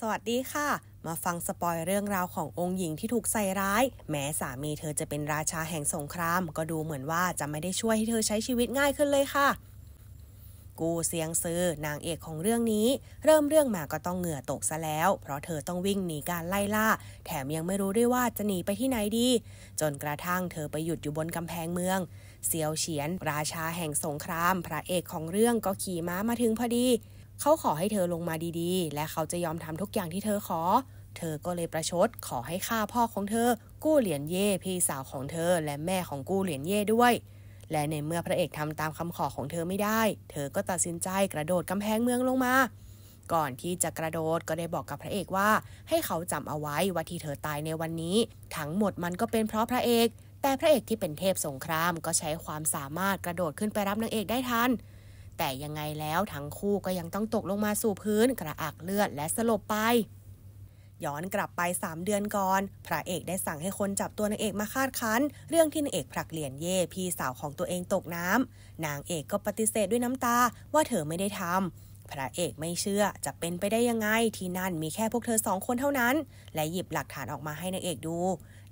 สวัสดีค่ะ มาฟังสปอยเรื่องราวขององค์หญิงที่ถูกใส่ร้าย แม้สามีเธอจะเป็นราชาแห่งสงคราม ก็ดูเหมือนว่าจะไม่ได้ช่วยให้เธอใช้ชีวิตง่ายขึ้นเลยค่ะ กูเซียงซื้อนางเอกของเรื่องนี้ เริ่มเรื่องมาก็ต้องเหงื่อตกซะแล้ว เพราะเธอต้องวิ่งหนีการไล่ล่า แถมยังไม่รู้ด้วยว่าจะหนีไปที่ไหนดี จนกระทั่งเธอไปหยุดอยู่บนกำแพงเมืองเซียวเฉียน ราชาแห่งสงคราม พระเอกของเรื่องก็ขี่ม้ามาถึงพอดีเขาขอให้เธอลงมาดีๆ และเขาจะยอมทำทุกอย่างที่เธอขอ เธอก็เลยประชดขอให้ฆ่าพ่อของเธอ กู้เหรียญเย่พี่สาวของเธอและแม่ของกู้เหรียญเย่ด้วย และในเมื่อพระเอกทำตามคำขอของเธอไม่ได้ เธอก็ตัดสินใจกระโดดกำแพงเมืองลงมา ก่อนที่จะกระโดดก็ได้บอกกับพระเอกว่า ให้เขาจำเอาไว้ว่าที่เธอตายในวันนี้ทั้งหมดมันก็เป็นเพราะพระเอก แต่พระเอกที่เป็นเทพสงครามก็ใช้ความสามารถกระโดดขึ้นไปรับนางเอกได้ทันแต่ยังไงแล้วทั้งคู่ก็ยังต้องตกลงมาสู่พื้นกระอักเลือดและสลบไป ย้อนกลับไป 3 เดือนก่อน พระเอกได้สั่งให้คนจับตัวนางเอกมาคาดคันเรื่องที่นางเอกผลักเหรียญเย่พี่สาวของตัวเองตกน้ำนางเอกก็ปฏิเสธด้วยน้ำตาว่าเธอไม่ได้ทำพระเอกไม่เชื่อจะเป็นไปได้ยังไง ที่นั่นมีแค่พวกเธอสองคนเท่านั้น และหยิบหลักฐานออกมาให้นางเอกดู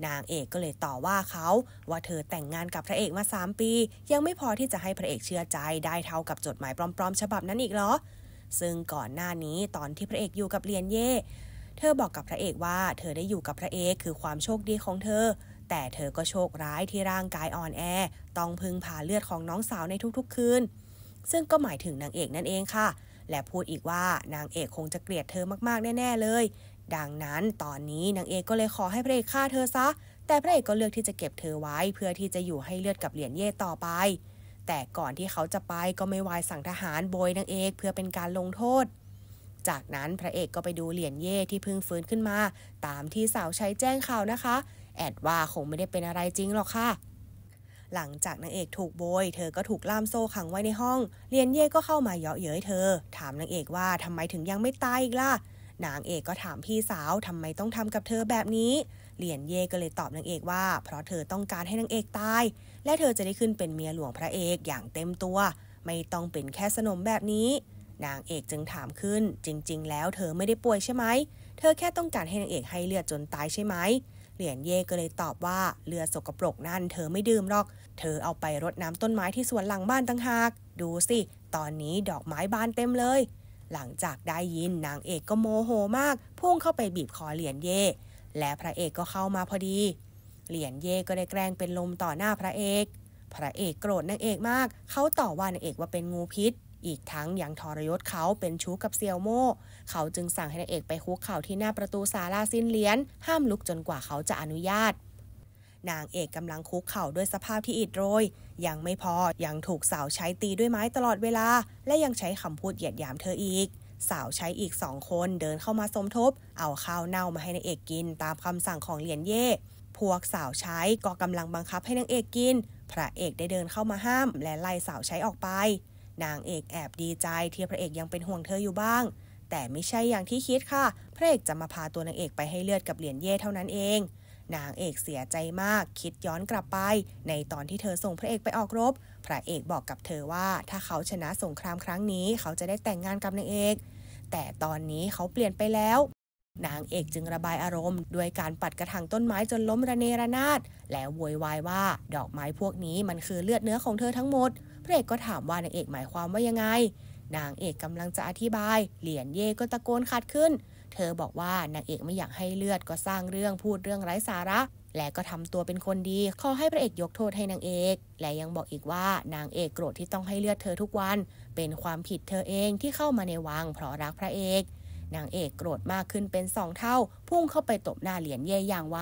นางเอกก็เลยต่อว่าเขา ว่าเธอแต่งงานกับพระเอกมา 3 ปี ยังไม่พอที่จะให้พระเอกเชื่อใจได้เท่ากับจดหมายปลอม ๆ ฉบับนั้นอีกเหรอ ซึ่งก่อนหน้านี้ตอนที่พระเอกอยู่กับเลียนเย่เธอบอกกับพระเอกว่าเธอได้อยู่กับพระเอกคือความโชคดีของเธอ แต่เธอก็โชคร้ายที่ร่างกายอ่อนแอ ต้องพึ่งพาเลือดของน้องสาวในทุกๆคืนซึ่งก็หมายถึงนางเอกนั่นเองค่ะและพูดอีกว่านางเอกคงจะเกลียดเธอมากๆแน่ ๆ เลย ดังนั้นตอนนี้นางเอกก็เลยขอให้พระเอกฆ่าเธอซะ แต่พระเอกก็เลือกที่จะเก็บเธอไว้ เพื่อที่จะอยู่ให้เลือดกับเหรียญเย่ต่อไป แต่ก่อนที่เขาจะไปก็ไม่วายสั่งทหารโบยนางเอกเพื่อเป็นการลงโทษ จากนั้นพระเอกก็ไปดูเหรียญเย่ที่เพิ่งฟื้นขึ้นมา ตามที่สาวใช้แจ้งข่าวนะคะ แอดว่าคงไม่ได้เป็นอะไรจริงหรอกค่ะหลังจากนางเอกถูกโบย เธอก็ถูกล่ามโซ่ขังไว้ในห้องเลียนเย่ก็เข้ามาเยาะเย้ยเธอ ถามนางเอกว่าทำไมถึงยังไม่ตายอีกล่ะ นางเอกก็ถามพี่สาวทำไมต้องทำกับเธอแบบนี้เลียนเย่ก็เลยตอบนางเอกว่าเพราะเธอต้องการให้นางเอกตาย และเธอจะได้ขึ้นเป็นเมียหลวงพระเอกอย่างเต็มตัว ไม่ต้องเป็นแค่สนมแบบนี้ นางเอกจึงถามขึ้นจริงๆ แล้วเธอไม่ได้ป่วยใช่ไหม เธอแค่ต้องการให้นางเอกให้เลือดจนตายใช่ไหมเหรียนเย่ก็เลยตอบว่าเลือดสกปรกนั่นเธอไม่ดื่มหรอกเธอเอาไปรดน้ำต้นไม้ที่สวนหลังบ้านตั้งหาก ดูสิ ตอนนี้ดอกไม้บานเต็มเลย หลังจากได้ยินนางเอกก็โมโหมาก พุ่งเข้าไปบีบคอเหรียญเย่และพระเอกก็เข้ามาพอดี เหรียญเย่ก็ได้แกล้งเป็นลมต่อหน้าพระเอก พระเอกโกรธนางเอกมาก เขาต่อว่านางเอกว่าเป็นงูพิษ อีกทั้งยังทรยศเขาเป็นชู้กับเซียวโม่เขาจึงสั่งให้นางเอกไปคุกเข่าที่หน้าประตูศาลาสิ้นเลียนห้ามลุกจนกว่าเขาจะอนุญาตนางเอกกำลังคุกเข่าด้วยสภาพที่อิดโรย ยังไม่พอ ยังถูกสาวใช้ตีด้วยไม้ตลอดเวลา และยังใช้คำพูดเหยียดหยามเธออีก สาวใช้อีกสองคนเดินเข้ามาสมทบ เอาข้าวเน่ามาให้นางเอกกิน ตามคำสั่งของเหรียญเย่ พวกสาวใช้ก็กำลังบังคับให้นางเอกกิน พระเอกได้เดินเข้ามาห้ามและไล่สาวใช้ออกไป นางเอกแอบดีใจที่พระเอกยังเป็นห่วงเธออยู่บ้าง แต่ไม่ใช่อย่างที่คิดค่ะ พระเอกจะมาพาตัวนางเอกไปให้เลือดกับเหรียญเย่เท่านั้นเองนางเอกเสียใจมากคิดย้อนกลับไปในตอนที่เธอส่งพระเอกไปออกรบ พระเอกบอกกับเธอว่าถ้าเขาชนะสงครามครั้งนี้เขาจะได้แต่งงานกับนางเอกแต่ตอนนี้เขาเปลี่ยนไปแล้ว นางเอกจึงระบายอารมณ์ด้วยการปัดกระถางต้นไม้จนล้มระเนระนาดแล้วโวยวายว่าดอกไม้พวกนี้มันคือเลือดเนื้อของเธอทั้งหมดพระเอกก็ถามว่านางเอกหมายความว่ายังไง นางเอกกำลังจะอธิบาย เหลียนเย่ก็ตะโกนขัดขึ้นเธอบอกว่านางเอกไม่อยากให้เลือดก็สร้างเรื่องพูดเรื่องไร้สาระ และก็ทำตัวเป็นคนดีขอให้พระเอกยกโทษให้นางเอก และยังบอกอีกว่านางเอกโกรธที่ต้องให้เลือดเธอทุกวัน เป็นความผิดเธอเองที่เข้ามาในวัง เพราะรักพระเอกนางเอกโกรธมากขึ้นเป็นสองเท่า พุ่งเข้าไปตบหน้าเหรียญเย่อย่างไว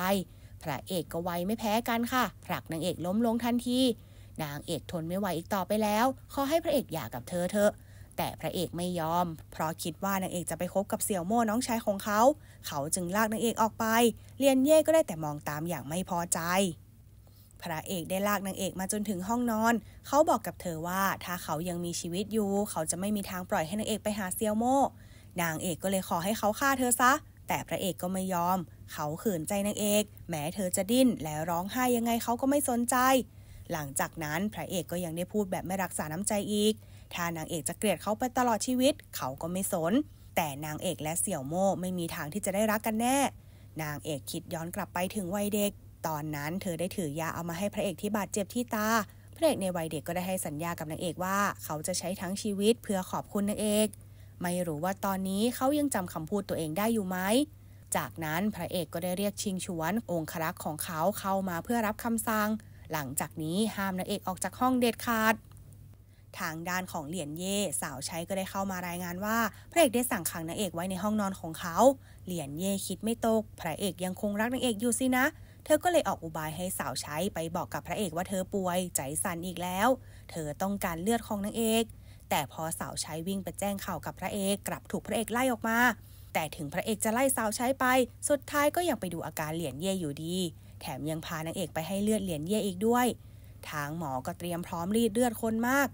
พระเอกก็ไวไม่แพ้กันค่ะ ผลักนางเอกล้มลงทันทีนางเอกทนไม่ไหวอีกต่อไปแล้วขอให้พระเอกหย่ากับเธอเถอะแต่พระเอกไม่ยอมเพราะคิดว่านางเอกจะไปคบกับเสี่ยวโม่น้องชายของเขา เขาจึงลากนางเอกออกไปเลียนเย่ก็ได้แต่มองตามอย่างไม่พอใจ พระเอกได้ลากนางเอกมาจนถึงห้องนอน เขาบอกกับเธอว่าถ้าเขายังมีชีวิตอยู่ เขาจะไม่มีทางปล่อยให้นางเอกไปหาเซียวโม่นางเอกก็เลยขอให้เขาฆ่าเธอซะ แต่พระเอกก็ไม่ยอม เขาขืนใจนางเอกแม้เธอจะดิ้นและร้องไห้ยังไงเขาก็ไม่สนใจ หลังจากนั้นพระเอกก็ยังได้พูดแบบไม่รักษาน้ำใจอีกถ้านางเอกจะเกลียดเขาไปตลอดชีวิต เขาก็ไม่สน แต่นางเอกและเสี่ยวโม่ไม่มีทางที่จะได้รักกันแน่ นางเอกคิดย้อนกลับไปถึงวัยเด็ก ตอนนั้นเธอได้ถือยาเอามาให้พระเอกที่บาดเจ็บที่ตา พระเอกในวัยเด็กก็ได้ให้สัญญากับนางเอกว่าเขาจะใช้ทั้งชีวิตเพื่อขอบคุณนางเอก ไม่รู้ว่าตอนนี้เขายังจำคำพูดตัวเองได้อยู่ไหมจากนั้นพระเอกก็ได้เรียกชิงชวน องครักษ์ของเขาเข้ามาเพื่อรับคำสั่ง หลังจากนี้ห้ามนางเอกออกจากห้องเด็ดขาดทางด้านของเหรียญเย่สาวใช้ก็ได้เข้ามารายงานว่า พระเอกได้สั่งขังนางเอกไว้ในห้องนอนของเขา เหรียญเย่คิดไม่ตก พระเอกยังคงรักนางเอกอยู่สินะ เธอก็เลยออกอุบายให้สาวใช้ไปบอกกับพระเอกว่าเธอป่วยใจสั่นอีกแล้ว เธอต้องการเลือดของนางเอก แต่พอสาวใช้วิ่งไปแจ้งข่าวกับพระเอกกลับถูกพระเอกไล่ออกมา แต่ถึงพระเอกจะไล่สาวใช้ไป สุดท้ายก็ยังไปดูอาการเหรียญเย่อยู่ดี แถมยังพานางเอกไปให้เลือดเหรียญเย่อีกด้วย ทางหมอก็เตรียมพร้อมรีดเลือดคนมาก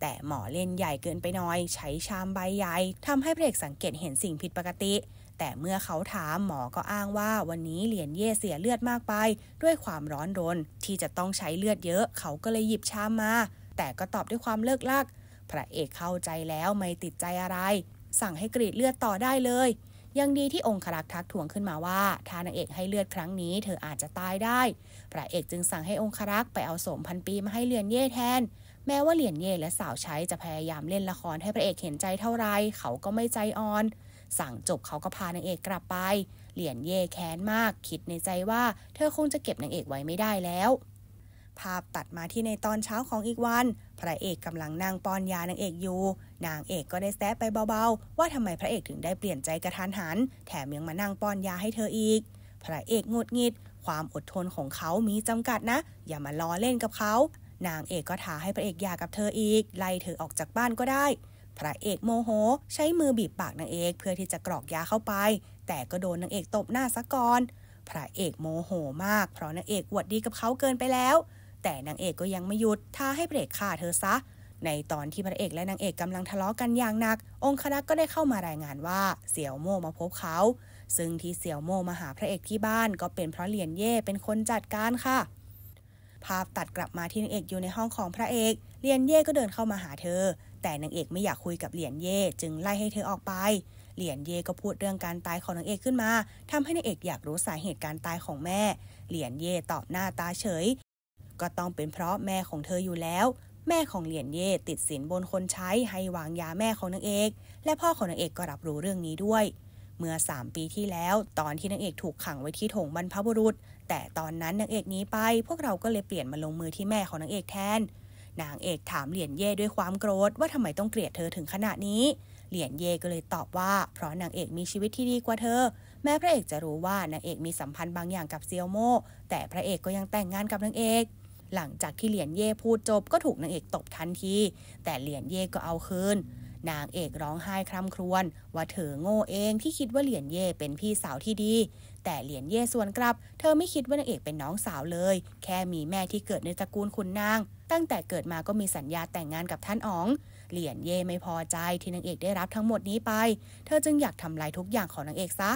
แต่หมอเล่นใหญ่เกินไปน้อย ใช้ชามใบใหญ่ทำให้พระเอกสังเกตเห็นสิ่งผิดปกติ แต่เมื่อเขาถามหมอก็อ้างว่าวันนี้เหรียญเย่เสียเลือดมากไป ด้วยความร้อนรนที่จะต้องใช้เลือดเยอะ เขาก็เลยหยิบชามมา แต่ก็ตอบด้วยความเลิกลัก พระเอกเข้าใจแล้วไม่ติดใจอะไร สั่งให้กรีดเลือดต่อได้เลย ยังดีที่องค์ครักทักทวงขึ้นมาว่าถ้านางเอกให้เลือดครั้งนี้เธออาจจะตายได้พระเอกจึงสั่งให้องค์ครักไปเอาสมพันปีมาให้เลือนเย่แทนแม้ว่าเหรียญเย่และสาวใช้จะพยายามเล่นละครให้พระเอกเห็นใจเท่าไรเขาก็ไม่ใจอ่อน สั่งจบเขาก็พานางเอกกลับไปเหรียญเย่แค้นมากคิดในใจว่าเธอคงจะเก็บนางเอกไว้ไม่ได้แล้ว ภาพตัดมาที่ในตอนเช้าของอีกวัน พระเอกกำลังนั่งป้อนยานางเอกอยู่ นางเอกก็ได้แซะไปเบา ๆ ว่าทำไมพระเอกถึงได้เปลี่ยนใจกระทันหัน แถมยังมานั่งป้อนยาให้เธออีก พระเอกงดงิด ความอดทนของเขามีจำกัดนะ อย่ามาล้อเล่นกับเขานางเอกก็ท้าให้พระเอกหย่ากับเธออีก ไล่เธอออกจากบ้านก็ได้ พระเอกโมโหใช้มือบีบปากนางเอกเพื่อที่จะกรอกยาเข้าไป แต่ก็โดนนางเอกตบหน้าซะก่อนพระเอกโมโหมากเพราะนางเอกหวดดีกับเขาเกินไปแล้ว แต่นางเอกก็ยังไม่หยุดท้าให้พระเอกฆ่าเธอซะ ในตอนที่พระเอกและนางเอกกำลังทะเลาะกันอย่างหนัก องคณะก็ได้เข้ามารายงานว่าเสี่ยวโมมาพบเขา ซึ่งที่เสี่ยวโมมาหาพระเอกที่บ้านก็เป็นเพราะเหรียญเย่เป็นคนจัดการค่ะภาพตัดกลับมาที่นางเอกอยู่ในห้องของพระเอกเลียนเย่ก็เดินเข้ามาหาเธอ แต่นางเอกไม่อยากคุยกับเหลียนเย่จึงไล่ให้เธอออกไปเหลียนเย่ก็พูดเรื่องการตายของนางเอกขึ้นมา ทำให้นางเอกอยากรู้สาเหตุการตายของแม่ เหลียนเย่ตอบหน้าตาเฉย ก็ต้องเป็นเพราะแม่ของเธออยู่แล้ว แม่ของเหลียนเย่ติดสินบนคนใช้ให้วางยาแม่ของนางเอก และพ่อของนางเอกก็รับรู้เรื่องนี้ด้วย เมื่อ 3 ปีที่แล้ว ตอนที่นางเอกถูกขังไว้ที่ถงบรรพบุรุษแต่ตอนนั้นนางเอกนี้ไปพวกเราก็เลยเปลี่ยนมาลงมือที่แม่ของนางเอกแทน นางเอกถามเหรียญเย่ด้วยความโกรธว่าทำไมต้องเกลียดเธอถึงขนาดนี้ เหรียญเย่ก็เลยตอบว่าเพราะนางเอกมีชีวิตที่ดีกว่าเธอ แม้พระเอกจะรู้ว่านางเอกมีสัมพันธ์บางอย่างกับเซียวโม แต่พระเอกก็ยังแต่งงานกับนางเอก หลังจากที่เหรียญเย่พูดจบก็ถูกนางเอกตบทันที แต่เหรียญเย่ก็เอาคืนนางเอกร้องไห้คร่ำครวญว่าเธอโง่เองที่คิดว่าเหรียญเย่เป็นพี่สาวที่ดี แต่เหรียญเย่ส่วนกลับ เธอไม่คิดว่านางเอกเป็นน้องสาวเลย แค่มีแม่ที่เกิดในตระกูลคุนนาง ตั้งแต่เกิดมาก็มีสัญญาแต่งงานกับท่านอ๋องเหรียญเย่ไม่พอใจที่นางเอกได้รับทั้งหมดนี้ไป เธอจึงอยากทำลายทุกอย่างของนางเอกซะ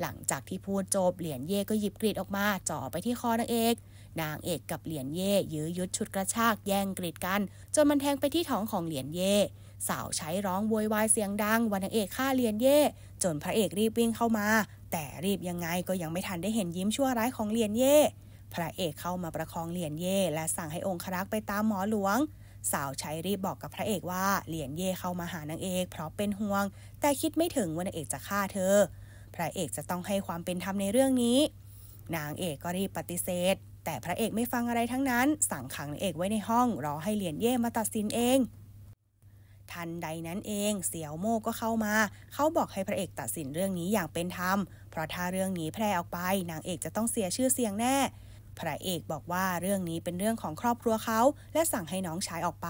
หลังจากที่พูดจบเหรียญเย่ก็หยิบกรีดออกมาจ่อไปที่คอนางเอกนางเอกกับเหรียญเย่ยื้อยุดชุดกระชากแย่งกรีดกัน จนมันแทงไปที่ท้องของเหรียญเย่สาวใช้ร้องโวยวายเสียงดังวันนางเอกฆ่าเลียนเย่จนพระเอกรีบวิ่งเข้ามา แต่รีบยังไงก็ยังไม่ทันได้เห็นยิ้มชั่วร้ายของเลียนเย่พระเอกเข้ามาประคองเลียนเย่และสั่งให้องครักษ์ไปตามหมอหลวง สาวใช้รีบบอกกับพระเอกว่าเลียนเย่เข้ามาหานางเอกเพราะเป็นห่วง แต่คิดไม่ถึงว่านางเอกจะฆ่าเธอ พระเอกจะต้องให้ความเป็นธรรมในเรื่องนี้นางเอกก็รีบปฏิเสธ แต่พระเอกไม่ฟังอะไรทั้งนั้น สั่งขังนางเอกไว้ในห้องรอให้เลียนเย่มาตัดสินเองทันใดนั้นเอง เสี่ยวโม่ก็เข้ามา เขาบอกให้พระเอกตัดสินเรื่องนี้อย่างเป็นธรรม เพราะถ้าเรื่องนี้แพร่ออกไปนางเอกจะต้องเสียชื่อเสียงแน่ พระเอกบอกว่าเรื่องนี้เป็นเรื่องของครอบครัวเขา และสั่งให้น้องชายออกไป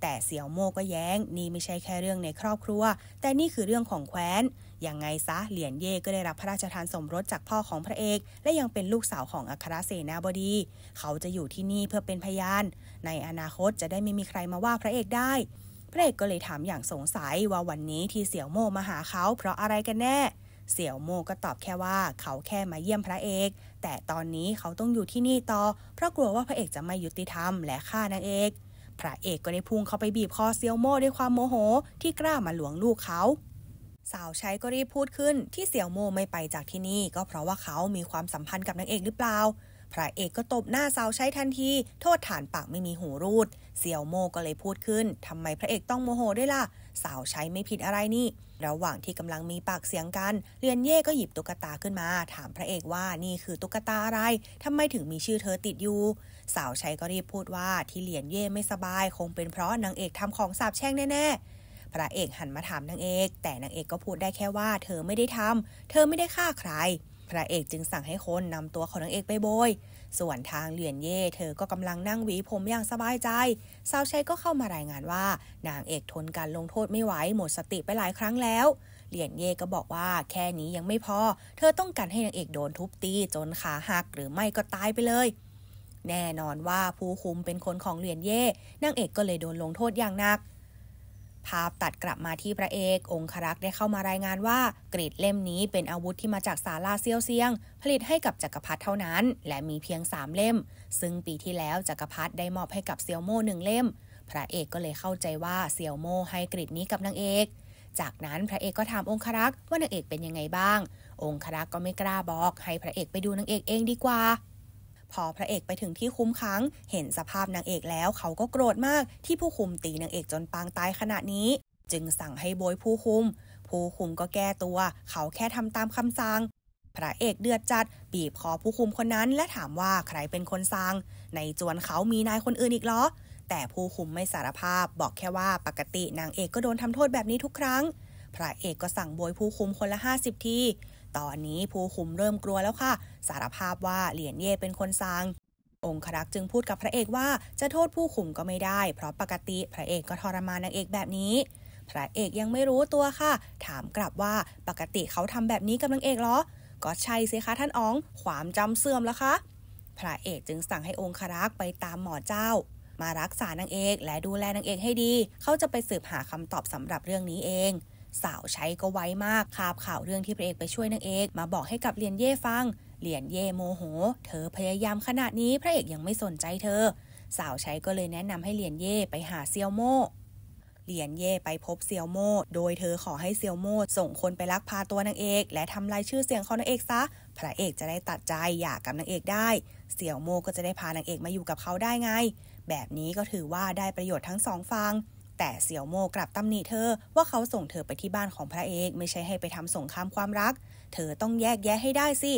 แต่เสี่ยวโม่ก็แย้งนี่ไม่ใช่แค่เรื่องในครอบครัว แต่นี่คือเรื่องของแคว้น ยังไงซะเหลียนเย่ก็ได้รับพระราชทานสมรสจากพ่อของพระเอก และยังเป็นลูกสาวของอัครเสนาบดี เขาจะอยู่ที่นี่เพื่อเป็นพยาน ในอนาคตจะได้ไม่มีใครมาว่าพระเอกได้พระเอกก็เลยถามอย่างสงสัยว่าวันนี้ที่เสี่ยวโม่มาหาเขาเพราะอะไรกันแน่ เสี่ยวโม่ก็ตอบแค่ว่าเขาแค่มาเยี่ยมพระเอก แต่ตอนนี้เขาต้องอยู่ที่นี่ต่อเพราะกลัวว่าพระเอกจะไม่ยุติธรรมและฆ่านางเอก พระเอกก็ได้พุ่งเข้าไปบีบคอเสี่ยวโม่ด้วยความโมโหที่กล้ามาหลวงลูกเขา สาวใช้ก็รีบพูดขึ้นที่เสี่ยวโมไม่ไปจากที่นี่ก็เพราะว่าเขามีความสัมพันธ์กับนางเอกหรือเปล่าพระเอกก็ตบหน้าสาวใช้ทันที โทษฐานปากไม่มีหูรูดเสี่ยวโมก็เลยพูดขึ้น ทำไมพระเอกต้องโมโหด้วยล่ะ สาวใช้ไม่ผิดอะไรนี่ระหว่างที่กำลังมีปากเสียงกันเลียนเย่ก็หยิบตุ๊กตาขึ้นมา ถามพระเอกว่านี่คือตุ๊กตาอะไรทำไมถึงมีชื่อเธอติดอยู่สาวใช้ก็รีบพูดว่าที่เลียนเย่ไม่สบายคงเป็นเพราะนางเอกทำของสาบแช่งแน่พระเอกหันมาถามนางเอก แต่นางเอกก็พูดได้แค่ว่า เธอไม่ได้ทำเธอไม่ได้ฆ่าใครพระเอกจึงสั่งให้คนนำตัวของนางเอกไปโบย ส่วนทางเหลียนเย่เธอก็กำลังนั่งหวีผมอย่างสบายใจสาวใช้ก็เข้ามารายงานว่านางเอกทนการลงโทษไม่ไหวหมดสติไปหลายครั้งแล้วเหลียนเย่ก็บอกว่าแค่นี้ยังไม่พอ เธอต้องการให้นางเอกโดนทุบตี จนขาหักหรือไม่ก็ตายไปเลย แน่นอนว่าผู้คุมเป็นคนของเหลียนเย่นางเอกก็เลยโดนลงโทษอย่างหนักภาพตัดกลับมาที่พระเอกองครักษ์ได้เข้ามารายงานว่า กรีดเล่มนี้เป็นอาวุธที่มาจากสาลาเซียวเซียง ผลิตให้กับจักรพรรดิเท่านั้น และมีเพียง 3 เล่ม ซึ่งปีที่แล้วจักรพรรดิได้มอบให้กับเซียวโม่หนึ่งเล่ม พระเอกก็เลยเข้าใจว่าเซียวโม่ให้กรีดนี้กับนางเอกจากนั้นพระเอกก็ถามองครักษ์ว่านางเอกเป็นยังไงบ้าง องครักษ์ก็ไม่กล้าบอก ให้พระเอกไปดูนางเอกเองดีกว่าพอพระเอกไปถึงที่คุ้มค้างเห็นสภาพนางเอกแล้วเขาก็โกรธมาก ที่ผู้คุมตีนางเอกจนปางตายขนาดนี้ จึงสั่งให้โบยผู้คุมผู้คุมก็แก้ตัว เขาแค่ทำตามคำสั่ง พระเอกเดือดจัดบีบคอผู้คุมคนนั้นและถามว่าใครเป็นคนสั่งในจวนเขามีนายคนอื่นอีกเหรอแต่ผู้คุมไม่สารภาพบอกแค่ว่าปกตินางเอกก็โดนทำโทษแบบนี้ทุกครั้ง พระเอกก็สั่งโบยผู้คุมคนละ50ทีตอนนี้ผู้คุมเริ่มกลัวแล้วค่ะ สารภาพว่าเหรียญเย่เป็นคนสั่ง องครักษ์จึงพูดกับพระเอกว่าจะโทษผู้ขุมก็ไม่ได้ เพราะปกติ พระเอกก็ทรมานนางเอกแบบนี้ พระเอกยังไม่รู้ตัวค่ะ ถามกลับว่าปกติเขาทำแบบนี้กับนางเอกเหรอก็ใช่สิคะท่านอ๋อง ความจำเสื่อมแล้วคะพระเอกจึงสั่งให้องครักษ์ไปตามหมอเจ้า มารักษานางเอก และดูแลนางเอกให้ดี เขาจะไปสืบหาคำตอบสำหรับเรื่องนี้เองสาวใช้ก็ไวมากคาบข่าวเรื่องที่พระเอกไปช่วยนางเอก มาบอกให้กับเลียนเย่ฟังเลียนเย่โมโห เธอพยายามขนาดนี้พระเอกยังไม่สนใจเธอสาวใช้ก็เลยแนะนำให้เลียนเย่ไปหาเซียวโมเหรียญเย่ไปพบเซียวโมโดยเธอขอให้เซียวโมส่งคนไปลักพาตัวนางเอก และทำลายชื่อเสียงของนางเอกซะพระเอกจะได้ตัดใจอยากกับนางเอกได้เซียวโมก็จะได้พานางเอกมาอยู่กับเขาได้ไง แบบนี้ก็ถือว่าได้ประโยชน์ทั้งสองฝั่งแต่เสี่ยวโมกลับตำหนิเธอว่าเขาส่งเธอไปที่บ้านของพระเอก ไม่ใช่ให้ไปทำสงครามความรัก เธอต้องแยกแยะให้ได้สิ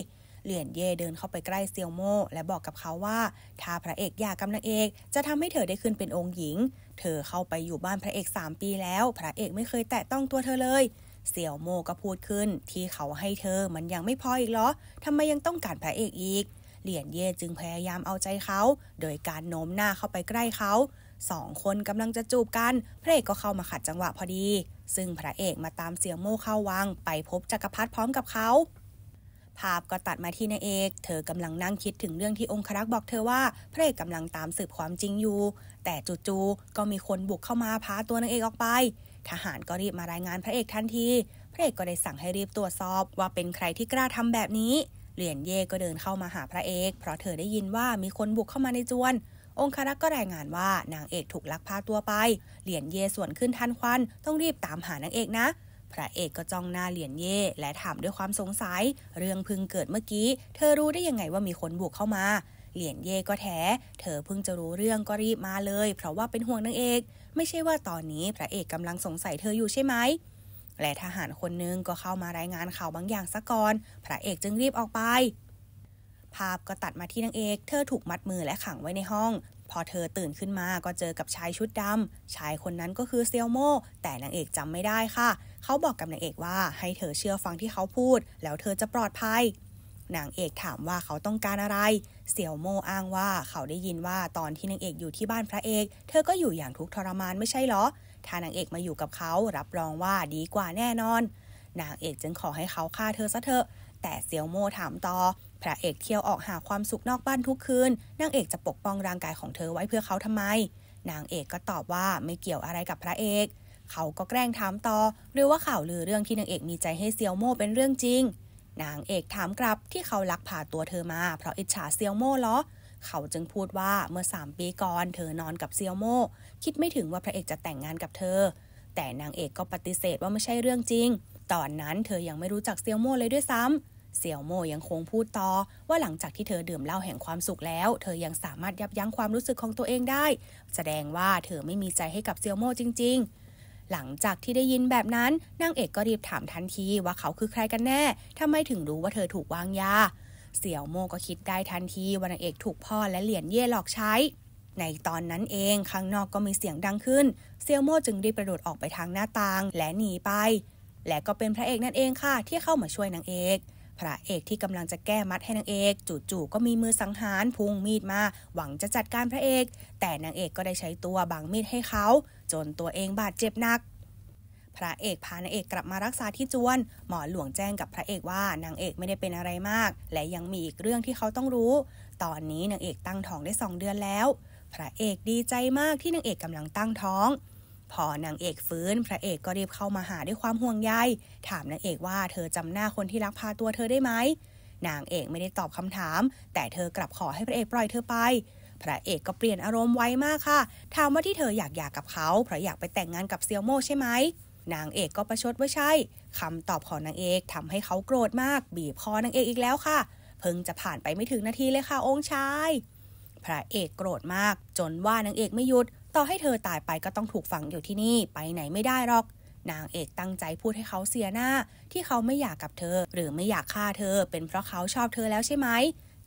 เหลียนเย่เดินเข้าไปใกล้เซียวโมและบอกกับเขาว่า ถ้าพระเอกอยากกับนางเอก จะทำให้เธอได้ขึ้นเป็นองค์หญิง เธอเข้าไปอยู่บ้านพระเอก3 ปีแล้ว พระเอกไม่เคยแตะต้องตัวเธอเลยเซียวโมก็พูดขึ้น ที่เขาให้เธอมันยังไม่พออีกเหรอทำไมยังต้องการพระเอกอีกเหลียนเย่จึงพยายามเอาใจเขา โดยการโน้มหน้าเข้าไปใกล้เขาสองคนกำลังจะจูบกันพระเอกก็เข้ามาขัดจังหวะพอดี ซึ่งพระเอกมาตามเสียงโม่เข้าวัง ไปพบจักรพรรดิพร้อมกับเขา ภาพก็ตัดมาที่นางเอก เธอกำลังนั่งคิดถึงเรื่องที่องครักษ์บอกเธอว่าพระเอกกำลังตามสืบความจริงอยู่ แต่จู่ๆก็มีคนบุกเข้ามาพาตัวนางเอกออกไป ทหารก็รีบมารายงานพระเอกทันที พระเอกก็ได้สั่งให้รีบตรวจสอบว่าเป็นใครที่กล้าทำแบบนี้เหรียญเย่ก็เดินเข้ามาหาพระเอก เพราะเธอได้ยินว่ามีคนบุกเข้ามาในจวนองคารักษ์ก็รายงานว่านางเอกถูกลักพาตัวไป เหรียญเยส่วนขึ้นทันควันต้องรีบตามหานางเอกนะ พระเอกก็จ้องหน้าเหรียญเย่และถามด้วยความสงสัย เรื่องพึ่งเกิดเมื่อกี้ เธอรู้ได้ยังไงว่ามีคนบุกเข้ามา เหรียญเย่ก็แท้ เธอเพิ่งจะรู้เรื่องก็รีบมาเลย เพราะว่าเป็นห่วงนางเอก ไม่ใช่ว่าตอนนี้พระเอกกำลังสงสัยเธออยู่ใช่ไหมและทหารคนนึงก็เข้ามารายงานข่าวบางอย่างซะก่อนพระเอกจึงรีบออกไปภาพก็ตัดมาที่นางเอก เธอถูกมัดมือและขังไว้ในห้อง พอเธอตื่นขึ้นมาก็เจอกับชายชุดดำชายคนนั้นก็คือเซียวโม แต่นางเอกจำไม่ได้ค่ะ เขาบอกกับนางเอกว่าให้เธอเชื่อฟังที่เขาพูด แล้วเธอจะปลอดภัย นางเอกถามว่าเขาต้องการอะไรเสี่ยวโมอ้างว่าเขาได้ยินว่าตอนที่นางเอกอยู่ที่บ้านพระเอก เธอก็อยู่อย่างทุกทรมานไม่ใช่หรอ ถ้านางเอกมาอยู่กับเขา รับรองว่าดีกว่าแน่นอน นางเอกจึงขอให้เขาฆ่าเธอซะเถอะ แต่เสี่ยวโมถามต่อพระเอกเที่ยวออกหาความสุขนอกบ้านทุกคืนนางเอกจะปกป้องร่างกายของเธอไว้เพื่อเขาทำไม นางเอกก็ตอบว่าไม่เกี่ยวอะไรกับพระเอกเขาก็แกล้งถามต่อหรือว่าข่าวลือเรื่องที่นางเอกมีใจให้เซียวโม่เป็นเรื่องจริง นางเอกถามกลับที่เขาลักพาตัวเธอมาเพราะอิจฉาเซียวโม่เหรอเขาจึงพูดว่าเมื่อ 3 ปีก่อนเธอนอนกับเซียวโม่คิดไม่ถึงว่าพระเอกจะแต่งงานกับเธอ แต่นางเอกก็ปฏิเสธว่าไม่ใช่เรื่องจริง ตอนนั้นเธอยังไม่รู้จักเซียวโม่เลยด้วยซ้ำเสี่ยวโมยังคงพูดต่อว่าหลังจากที่เธอดื่มเหล้าแห่งความสุขแล้ว เธอยังสามารถยับยั้งความรู้สึกของตัวเองได้ แสดงว่าเธอไม่มีใจให้กับเสี่ยวโมจริงๆ หลังจากที่ได้ยินแบบนั้นนางเอกก็รีบถามทันทีว่าเขาคือใครกันแน่ทำไมถึงรู้ว่าเธอถูกวางยา เสี่ยวโมก็คิดได้ทันทีว่านางเอกถูกพ่อและเหรียญเย่หลอกใช้ ในตอนนั้นเองข้างนอกก็มีเสียงดังขึ้นเสี่ยวโมจึงรีบกระโดดออกไปทางหน้าต่างและหนีไป และก็เป็นพระเอกนั่นเองค่ะที่เข้ามาช่วยนางเอกพระเอกที่กำลังจะแก้มัดให้นางเอกจู่ๆก็มีมือสังหารพุ่งมีดมาหวังจะจัดการพระเอก แต่นางเอกก็ได้ใช้ตัวบังมีดให้เขา จนตัวเองบาดเจ็บหนัก พระเอกพานางเอกกลับมารักษาที่จวนหมอหลวงแจ้งกับพระเอกว่านางเอกไม่ได้เป็นอะไรมาก และยังมีอีกเรื่องที่เขาต้องรู้ ตอนนี้นางเอกตั้งท้องได้สองเดือนแล้ว พระเอกดีใจมากที่นางเอกกำลังตั้งท้องพอนางเอกฟื้น พระเอกก็รีบเข้ามาหาด้วยความห่วงใย ถามนางเอกว่าเธอ จำหน้าคนที่รักพาตัวเธอได้ไหมนางเอกไม่ได้ตอบคำถาม แต่เธอกลับขอให้พระเอกปล่อยเธอไป พระเอกก็เปลี่ยนอารมณ์ไวมากค่ะถามว่าที่เธออยากหย่ากกับเขาเพราะอยากไปแต่งงานกับเซียวโมใช่ไหม นางเอกก็ประชด ว่าใช่ คำตอบของนางเอกทำให้เขาโกรธมากบีบคอนางเอกอีกแล้วค่ะ เพิ่งจะผ่านไปไม่ถึงนาทีเลยค่ะองค์ชาย พระเอกโกรธมากจนว่านางเอกไม่หยุดต่อให้เธอตายไปก็ต้องถูกฝังอยู่ที่นี่ไปไหนไม่ได้หรอก นางเอกตั้งใจพูดให้เขาเสียหน้าที่เขาไม่อยากกับเธอ หรือไม่อยากฆ่าเธอ เป็นเพราะเขาชอบเธอแล้วใช่ไหม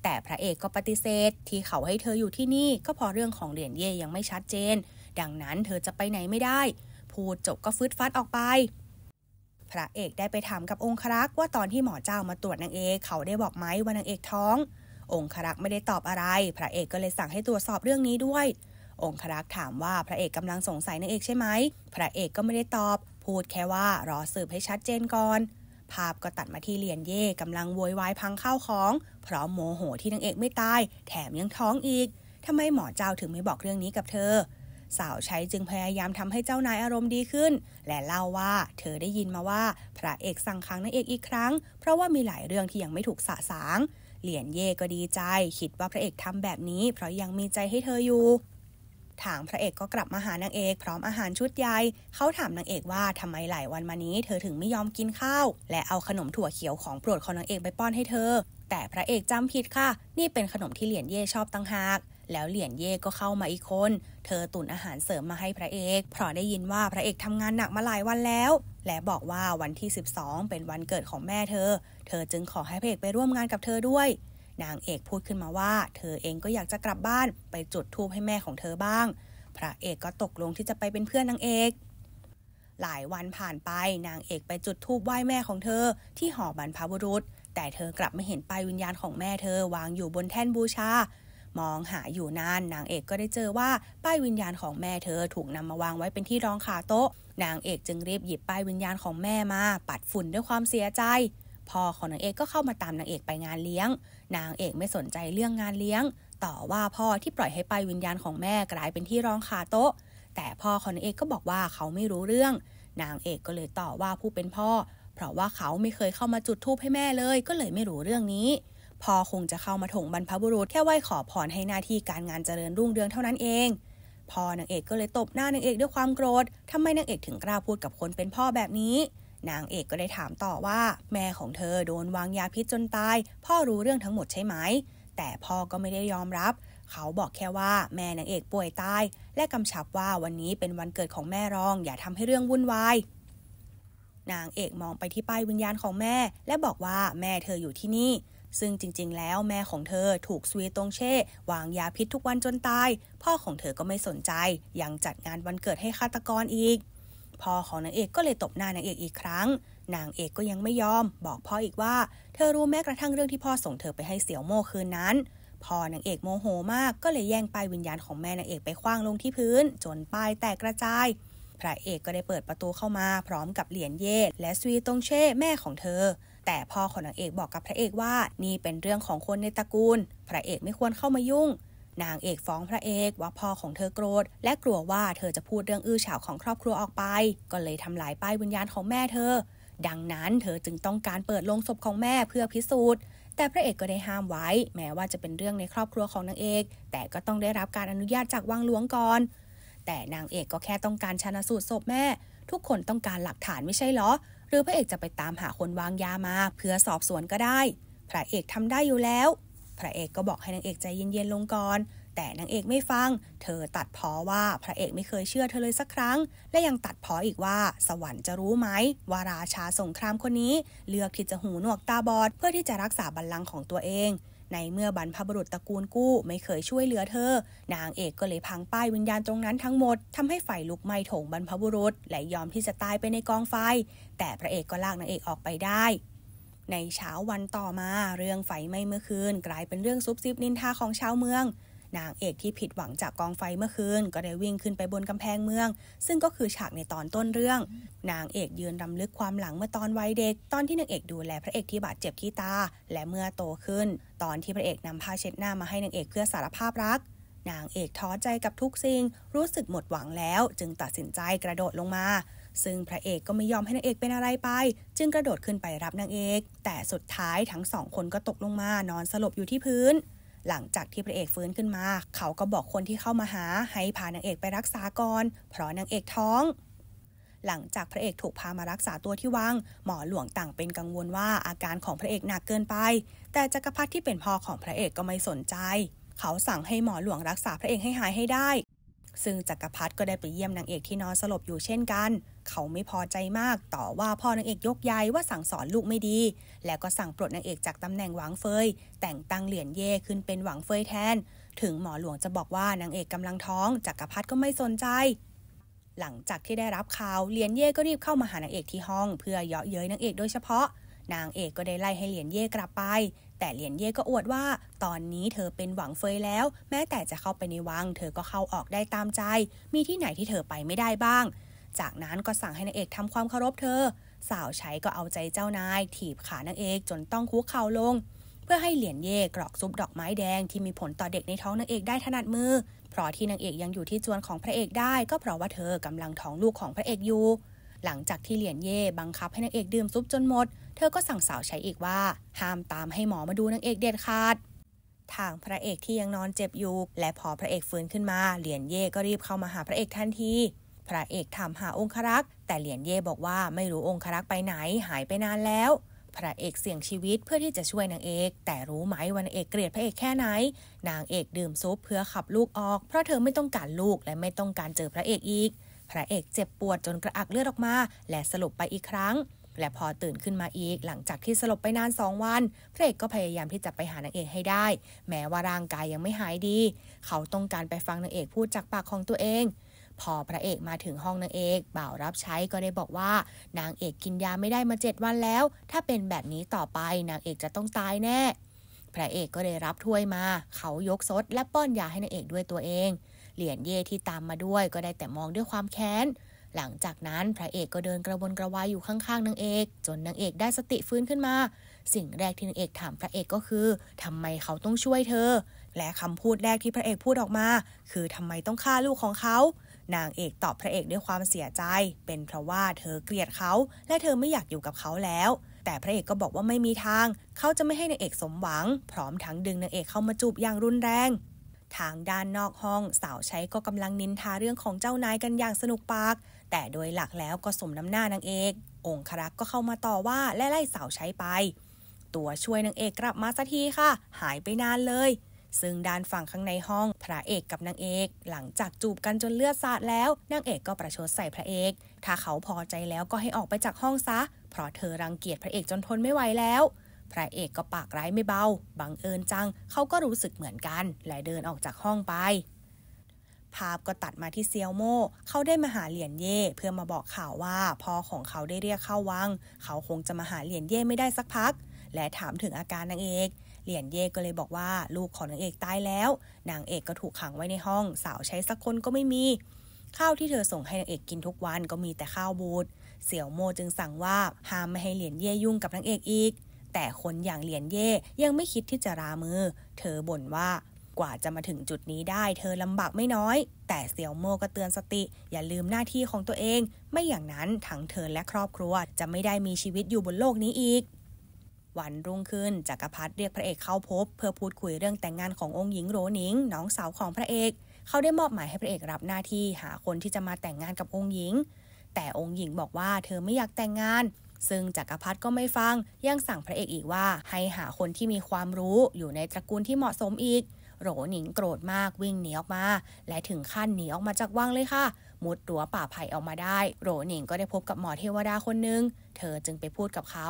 แต่พระเอกก็ปฏิเสธ ที่เขาให้เธออยู่ที่นี่ก็เพราะเรื่องของเหรียญเย่ยังไม่ชัดเจน ดังนั้นเธอจะไปไหนไม่ได้ พูดจบก็ฟืดฟัดออกไป พระเอกได้ไปถามกับองครักษ์ว่าตอนที่หมอเจ้ามาตรวจนางเอกเขาได้บอกไหมว่านางเอกท้อง องครักษ์ไม่ได้ตอบอะไร พระเอกก็เลยสั่งให้ตรวจสอบเรื่องนี้ด้วยองครักษ์ถามว่าพระเอกกำลังสงสัยนางเอกใช่ไหม พระเอกก็ไม่ได้ตอบ พูดแค่ว่า รอสืบให้ชัดเจนก่อน ภาพก็ตัดมาที่เลียนเย่กำลังโวยวาย พังข้าวของ เพราะโมโหที่นางเอกไม่ตาย แถมยังท้องอีก ทำไมหมอเจ้าถึงไม่บอกเรื่องนี้กับเธอ สาวใช้จึงพยายามทำให้เจ้านายอารมณ์ดีขึ้น และเล่าว่า เธอได้ยินมาว่า พระเอกสั่งค้างนางเอกอีกครั้ง เพราะว่ามีหลายเรื่องที่ยังไม่ถูกสะสางเหลียนเย่ก็ดีใจคิดว่าพระเอกทำแบบนี้ เพราะยังมีใจให้เธออยู่ทางพระเอกก็กลับมาหานางเอกพร้อมอาหารชุดใหญ่ เขาถามนางเอกว่าทำไมหลายวันมานี้เธอถึงไม่ยอมกินข้าว และเอาขนมถั่วเขียวของโปรดของนางเอกไปป้อนให้เธอ แต่พระเอกจำผิดค่ะ นี่เป็นขนมที่เหรียญเย่ชอบตั้งหากแล้วเหรียญเย่ก็เข้ามาอีกคน เธอตุนอาหารเสริมมาให้พระเอก เพราะได้ยินว่าพระเอกทำงานหนักมาหลายวันแล้ว และบอกว่าวันที่ 12 เป็นวันเกิดของแม่เธอ เธอจึงขอให้พระเอกไปร่วมงานกับเธอด้วยนางเอกพูดขึ้นมาว่า เธอเองก็อยากจะกลับบ้านไปจุดทูบให้แม่ของเธอบ้าง พระเอกก็ตกลงที่จะไปเป็นเพื่อนนางเอก หลายวันผ่านไปนางเอกไปจุดทูบไหว้แม่ของเธอที่หอบรรพบุรุษแต่เธอกลับไม่เห็นป้ายวิญญาณของแม่เธอวางอยู่บนแท่นบูชา มองหาอยู่นานนางเอกก็ได้เจอว่าป้ายวิญญาณของแม่เธอถูกนำมาวางไว้เป็นที่รองขาโต๊ะ นางเอกจึงรีบหยิบป้ายวิญญาณของแม่มาปัดฝุ่นด้วยความเสียใจ พ่อของนางเอกก็เข้ามาตามนางเอกไปงานเลี้ยงนางเอกไม่สนใจเรื่องงานเลี้ยง ต่อว่าพ่อที่ปล่อยให้ไปวิญญาณของแม่กลายเป็นที่ร้องคาโต๊ะ แต่พ่อของนางเอกก็บอกว่าเขาไม่รู้เรื่อง นางเอกก็เลยต่อว่าผู้เป็นพ่อ เพราะว่าเขาไม่เคยเข้ามาจุดธูปให้แม่เลย ก็เลยไม่รู้เรื่องนี้ พ่อคงจะเข้ามาถงบรรพบุรุษแค่ไหวขอพรให้หน้าที่การงานเจริญรุ่งเรืองเท่านั้นเอง พ่อนางเอกก็เลยตบหน้านางเอกด้วยความโกรธ ทำไมนางเอกถึงกล้าพูดกับคนเป็นพ่อแบบนี้นางเอกก็ได้ถามต่อว่า แม่ของเธอโดนวางยาพิษจนตาย พ่อรู้เรื่องทั้งหมดใช่ไหม แต่พ่อก็ไม่ได้ยอมรับ เขาบอกแค่ว่าแม่นางเอกป่วยตาย และกำชับว่าวันนี้เป็นวันเกิดของแม่รอง อย่าทำให้เรื่องวุ่นวาย นางเอกมองไปที่ป้ายวิญญาณของแม่และบอกว่าแม่เธออยู่ที่นี่ ซึ่งจริงๆแล้วแม่ของเธอถูกซุยตงเช่ วางยาพิษทุกวันจนตาย พ่อของเธอก็ไม่สนใจยังจัดงานวันเกิดให้ฆาตกรอีกพ่อของนางเอกก็เลยตบหน้านางเอกอีกครั้ง นางเอกก็ยังไม่ยอม บอกพ่ออีกว่าเธอรู้แม้กระทั่งเรื่องที่พ่อส่งเธอไปให้เสี่ยวโม่คืนนั้นพ่อนางเอกโมโหมากก็เลยแย่งป้ายวิญญาณของแม่นางเอกไปคว้างลงที่พื้นจนป้ายแตกกระจาย พระเอกก็ได้เปิดประตูเข้ามาพร้อมกับเหรียญเย่และซุยตงเช่แม่ของเธอ แต่พ่อของนางเอกบอกกับพระเอกว่านี่เป็นเรื่องของคนในตระกูล พระเอกไม่ควรเข้ามายุ่งนางเอกฟ้องพระเอกว่าพ่อของเธอโกรธและกลัวว่าเธอจะพูดเรื่องอื้อฉาวของครอบครัวออกไป ก็เลยทำลายป้ายวิญญาณของแม่เธอ ดังนั้นเธอจึงต้องการเปิดโลงศพของแม่เพื่อพิสูจน์ แต่พระเอกก็ได้ห้ามไว้แม้ว่าจะเป็นเรื่องในครอบครัวของนางเอก แต่ก็ต้องได้รับการอนุญาตจากวังหลวงก่อน แต่นางเอกก็แค่ต้องการชนะสูตรศพแม่ ทุกคนต้องการหลักฐานไม่ใช่หรอหรือพระเอกจะไปตามหาคนวางยามาเพื่อสอบสวนก็ได้ พระเอกทำได้อยู่แล้วพระเอกก็บอกให้นางเอกใจเย็นๆ ลงก่อน แต่นางเอกไม่ฟัง เธอตัดพ้อว่าพระเอกไม่เคยเชื่อเธอเลยสักครั้ง และยังตัดพ้ออีกว่าสวรรค์จะรู้ไหมว่าราชาสงครามคนนี้เลือกที่จะหูหนวกตาบอดเพื่อที่จะรักษาบัลลังก์ของตัวเอง ในเมื่อบรรพบุรุษตระกูลกู้ไม่เคยช่วยเหลือเธอ นางเอกก็เลยพังป้ายวิญญาณตรงนั้นทั้งหมดทำให้ไฟลุกไหม้ถงบรรพบุรุษและยอมที่จะตายไปในกองไฟ แต่พระเอกก็ลากนางเอกออกไปได้ในเช้าวันต่อมาเรื่องไฟไหม้เมื่อคืน กลายเป็นเรื่องซุบซิบนินทาของชาวเมือง นางเอกที่ผิดหวังจากกองไฟเมื่อคืน ก็ได้วิ่งขึ้นไปบนกำแพงเมือง ซึ่งก็คือฉากในตอนต้นเรื่อง นางเอกยืนรำลึกความหลังเมื่อตอนวัยเด็ก ตอนที่นางเอกดูแลพระเอกที่บาดเจ็บ ที่ตาและเมื่อโตขึ้น ตอนที่พระเอกนำผ้าเช็ดหน้ามาให้นางเอกเพื่อสารภาพรักนางเอกท้อใจกับทุกสิ่ง รู้สึกหมดหวังแล้ว จึงตัดสินใจกระโดดลงมาซึ่งพระเอกก็ไม่ยอมให้นางเอกเป็นอะไรไป จึงกระโดดขึ้นไปรับนางเอก แต่สุดท้ายทั้งสองคนก็ตกลงมา นอนสลบอยู่ที่พื้น หลังจากที่พระเอกฟื้นขึ้นมา เขาก็บอกคนที่เข้ามาหาให้พานางเอกไปรักษาก่อนเพราะนางเอกท้อง หลังจากพระเอกถูกพามารักษาตัวที่วัง หมอหลวงต่างเป็นกังวลว่า อาการของพระเอกหนักเกินไป แต่จักรพรรดิที่เป็นพ่อของพระเอกก็ไม่สนใจ เขาสั่งให้หมอหลวงรักษาพระเอกให้หายให้ได้ซึ่งจักรพรรดิก็ได้ไปเยี่ยมนางเอกที่นอนสลบอยู่เช่นกัน เขาไม่พอใจมากต่อว่าพ่อนางเอกยกยายว่าสั่งสอนลูกไม่ดี แล้วก็สั่งปลดนางเอกจากตำแหน่งหวังเฟย แต่งตั้งเหรียญเย่ขึ้นเป็นหวังเฟยแทน ถึงหมอหลวงจะบอกว่านางเอกกำลังท้อง จักรพรรดิก็ไม่สนใจ หลังจากที่ได้รับข่าวเหรียญเย่ก็รีบเข้ามาหานางเอกที่ห้อง เพื่อเยาะเย้ยนางเอกโดยเฉพาะ นางเอกก็ได้ไล่ให้เหรียญเย่กลับไปแต่เหรียญเย่ก็อวดว่าตอนนี้เธอเป็นหวังเฟยแล้ว แม้แต่จะเข้าไปในวัง เธอก็เข้าออกได้ตามใจ มีที่ไหนที่เธอไปไม่ได้บ้าง จากนั้นก็สั่งให้นางเอกทำความเคารพเธอ สาวใช้ก็เอาใจเจ้านาย ถีบขานางเอกจนต้องคุกเข่าลง เพื่อให้เหรียญเย่กรอกซุปดอกไม้แดงที่มีผลต่อเด็กในท้องนางเอกได้ถนัดมือ เพราะที่นางเอกยังอยู่ที่จวนของพระเอกได้ก็เพราะว่าเธอกำลังท้องลูกของพระเอกอยู่หลังจากที่เหรียญเย่บังคับให้นางเอกดื่มซุปจนหมดเธอก็สั่งสาวใช้อีกว่าห้ามตามให้หมอมาดูนางเอกเด็ดขาด ทางพระเอกที่ยังนอนเจ็บอยู่ และพอพระเอกฟื้นขึ้นมาเหรียญเย่ก็รีบเข้ามาหาพระเอกทันที พระเอกถามหาองครักษ์แต่เหรียญเย่บอกว่าไม่รู้องครักษ์ไปไหนหายไปนานแล้ว พระเอกเสี่ยงชีวิตเพื่อที่จะช่วยนางเอก แต่รู้ไหมว่านางเอกเกลียดพระเอกแค่ไหน นางเอกดื่มซุปเพื่อขับลูกออก เพราะเธอไม่ต้องการลูกและไม่ต้องการเจอพระเอกอีก พระเอกเจ็บปวดจนกระอักเลือดออกมา และสลบไปอีกครั้งและพอตื่นขึ้นมาอีก หลังจากที่สลบไปนานสองวันพระเอกก็พยายามที่จะไปหานางเอกให้ได้ แม้ว่าร่างกายยังไม่หายดี เขาต้องการไปฟังนางเอกพูดจากปากของตัวเอง พอพระเอกมาถึงห้องนางเอกบ่าวรับใช้ก็ได้บอกว่า นางเอกกินยาไม่ได้มาเจ็ดวันแล้ว ถ้าเป็นแบบนี้ต่อไป นางเอกจะต้องตายแน่พระเอกก็ได้รับถ้วยมา เขายกซด และป้อนยาให้นางเอกด้วยตัวเอง เหรียญเย่ที่ตามมาด้วยก็ได้แต่มองด้วยความแค้นหลังจากนั้นพระเอกก็เดินกระวนกระวายอยู่ข้างๆนางเอกจนนางเอกได้สติฟื้นขึ้นมา สิ่งแรกที่นางเอกถามพระเอกก็คือ ทำไมเขาต้องช่วยเธอ และคำพูดแรกที่พระเอกพูดออกมาคือทำไมต้องฆ่าลูกของเขา นางเอกตอบพระเอกด้วยความเสียใจ เป็นเพราะว่าเธอเกลียดเขาและเธอไม่อยากอยู่กับเขาแล้ว แต่พระเอกก็บอกว่าไม่มีทาง เขาจะไม่ให้นางเอกสมหวัง พร้อมทั้งดึงนางเอกเข้ามาจูบอย่างรุนแรง ทางด้านนอกห้องสาวใช้ก็กำลังนินทาเรื่องของเจ้านายกันอย่างสนุกปากแต่โดยหลักแล้วก็สมน้ำหน้านางเอก องครักษ์ก็เข้ามาต่อว่าและไล่สาวใช้ไป ตัวช่วยนางเอกกลับมาสักทีค่ะ หายไปนานเลย ซึ่งด้านฝั่งข้างในห้อง พระเอกกับนางเอก หลังจากจูบกันจนเลือดสาดแล้วนางเอกก็ประชดใส่พระเอก ถ้าเขาพอใจแล้วก็ให้ออกไปจากห้องซะ เพราะเธอรังเกียจพระเอกจนทนไม่ไหวแล้ว พระเอกก็ปากร้ายไม่เบา บังเอิญจังเขาก็รู้สึกเหมือนกัน และเดินออกจากห้องไปภาพก็ตัดมาที่เซียวโม เขาได้มาหาเหรียญเย่เพื่อมาบอกข่าวว่าพ่อของเขาได้เรียกเข้าวัง เขาคงจะมาหาเหรียญเย่ไม่ได้สักพัก และถามถึงอาการนางเอก เหรียญเย่ก็เลยบอกว่าลูกของนางเอกตายแล้ว นางเอกก็ถูกขังไว้ในห้อง สาวใช้สักคนก็ไม่มี ข้าวที่เธอส่งให้นางเอกกินทุกวันก็มีแต่ข้าวบูดเสี่ยวโมจึงสั่งว่าห้ามไม่ให้เหรียญเย่ยุ่งกับนางเอกอีก แต่คนอย่างเหรียญเย่ยังไม่คิดที่จะรามือ เธอบ่นว่ากว่าจะมาถึงจุดนี้ได้เธอลำบากไม่น้อย แต่เสี่ยวโมก็เตือนสติ อย่าลืมหน้าที่ของตัวเอง ไม่อย่างนั้นทั้งเธอและครอบครัวจะไม่ได้มีชีวิตอยู่บนโลกนี้อีก วันรุ่งขึ้นจักรพรรดิเรียกพระเอกเข้าพบเพื่อพูดคุยเรื่องแต่งงานขององค์หญิงโรนิง น้องสาวของพระเอกเขาได้มอบหมายให้พระเอกรับหน้าที่หาคนที่จะมาแต่งงานกับองค์หญิง แต่องค์หญิงบอกว่าเธอไม่อยากแต่งงาน ซึ่งจักรพรรดิก็ไม่ฟัง ยังสั่งพระเอกอีกว่าให้หาคนที่มีความรู้อยู่ในตระกูลที่เหมาะสมอีกโหรหนิงโกรธมากวิ่งหนีออกมา และถึงขั้นหนีออกมาจากวังเลยค่ะ มุดตัวป่าไผ่ออกมาได้โหรหนิงก็ได้พบกับหมอเทวดาคนหนึ่งเธอจึงไปพูดกับเขา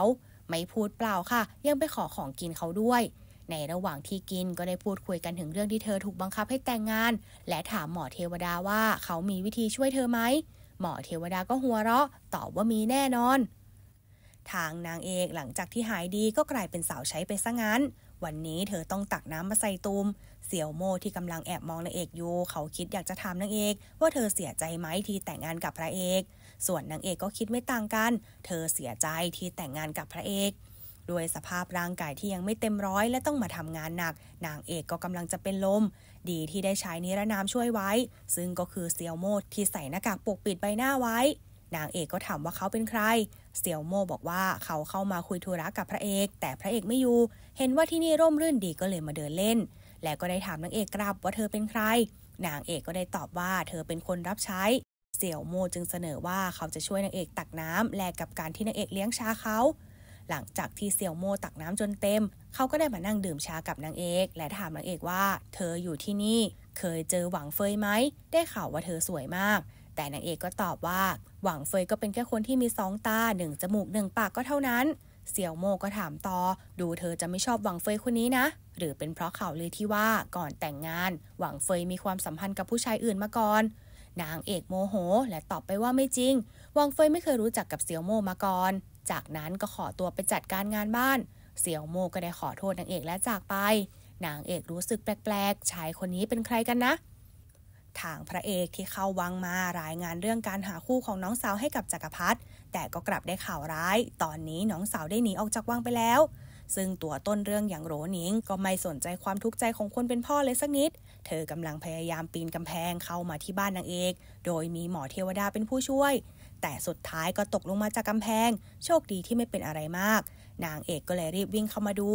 ไม่พูดเปล่าค่ะ ยังไปขอของกินเขาด้วย ในระหว่างที่กินก็ได้พูดคุยกันถึงเรื่องที่เธอถูกบังคับให้แต่งงาน และถามหมอเทวดาว่าเขามีวิธีช่วยเธอไหมหมอเทวดาก็หัวเราะตอบว่ามีแน่นอน ทางนางเอกหลังจากที่หายดีก็กลายเป็นสาวใช้ไปซะงั้นวันนี้เธอต้องตักน้ำมาใส่ตุมเสี่ยวโมที่กำลังแอบมองนางเอกอยู่ เขาคิดอยากจะถามนางเอกว่าเธอเสียใจไหมที่แต่งงานกับพระเอก ส่วนนางเอกก็คิดไม่ต่างกัน เธอเสียใจที่แต่งงานกับพระเอก ด้วยสภาพร่างกายที่ยังไม่เต็มร้อยและต้องมาทำงานหนัก นางเอกก็กำลังจะเป็นลม ดีที่ได้ใช้นิรนามช่วยไว้ ซึ่งก็คือเซียวโมที่ใส่หน้ากากปกปิดใบหน้าไว้ นางเอกก็ถามว่าเขาเป็นใครเซียวโมบอกว่าเขาเข้ามาคุยธุระกับพระเอกแต่พระเอกไม่อยู่ เห็นว่าที่นี่ร่มรื่นดีก็เลยมาเดินเล่นแล้วก็ได้ถามนางเอกกลับว่าเธอเป็นใคร นางเอกก็ได้ตอบว่าเธอเป็นคนรับใช้ เสี่ยวโมจึงเสนอว่าเขาจะช่วยนางเอกตักน้ำแลกกับการที่นางเอกเลี้ยงชาเขา หลังจากที่เสี่ยวโมตักน้ำจนเต็ม เขาก็ได้มานั่งดื่มชากับนางเอก และถามนางเอกว่า เธออยู่ที่นี่ เคยเจอหวังเฟยไหม ได้ข่าวว่าเธอสวยมาก แต่นางเอกก็ตอบว่า หวังเฟยก็เป็นแค่คนที่มีสองตาหนึ่งจมูกหนึ่งปากก็เท่านั้นเสี่ยวโมก็ถามต่อ ดูเธอจะไม่ชอบหวังเฟยคนนี้นะหรือเป็นเพราะข่าวลือที่ว่าก่อนแต่งงานหวังเฟยมีความสัมพันธ์กับผู้ชายอื่นมาก่อนนางเอกโมโห และตอบไปว่าไม่จริงหวังเฟยไม่เคยรู้จักกับเสี่ยวโมมาก่อน จากนั้นก็ขอตัวไปจัดการงานบ้าน เสี่ยวโมก็ได้ขอโทษนางเอกและจากไปนางเอกรู้สึกแปลกๆชายคนนี้เป็นใครกันนะ ทางพระเอกที่เข้าวังมารายงานเรื่องการหาคู่ของน้องสาวให้กับจักรพรรดิแต่ก็กลับได้ข่าวร้าย ตอนนี้น้องสาวได้หนีออกจากวังไปแล้วซึ่งตัวต้นเรื่องอย่างโรนิง ก็ไม่สนใจความทุกข์ใจของคนเป็นพ่อเลยสักนิด เธอกำลังพยายามปีนกำแพงเข้ามาที่บ้านนางเอก โดยมีหมอเทวดาเป็นผู้ช่วย แต่สุดท้ายก็ตกลงมาจากกำแพง โชคดีที่ไม่เป็นอะไรมาก นางเอกก็เลยรีบวิ่งเข้ามาดู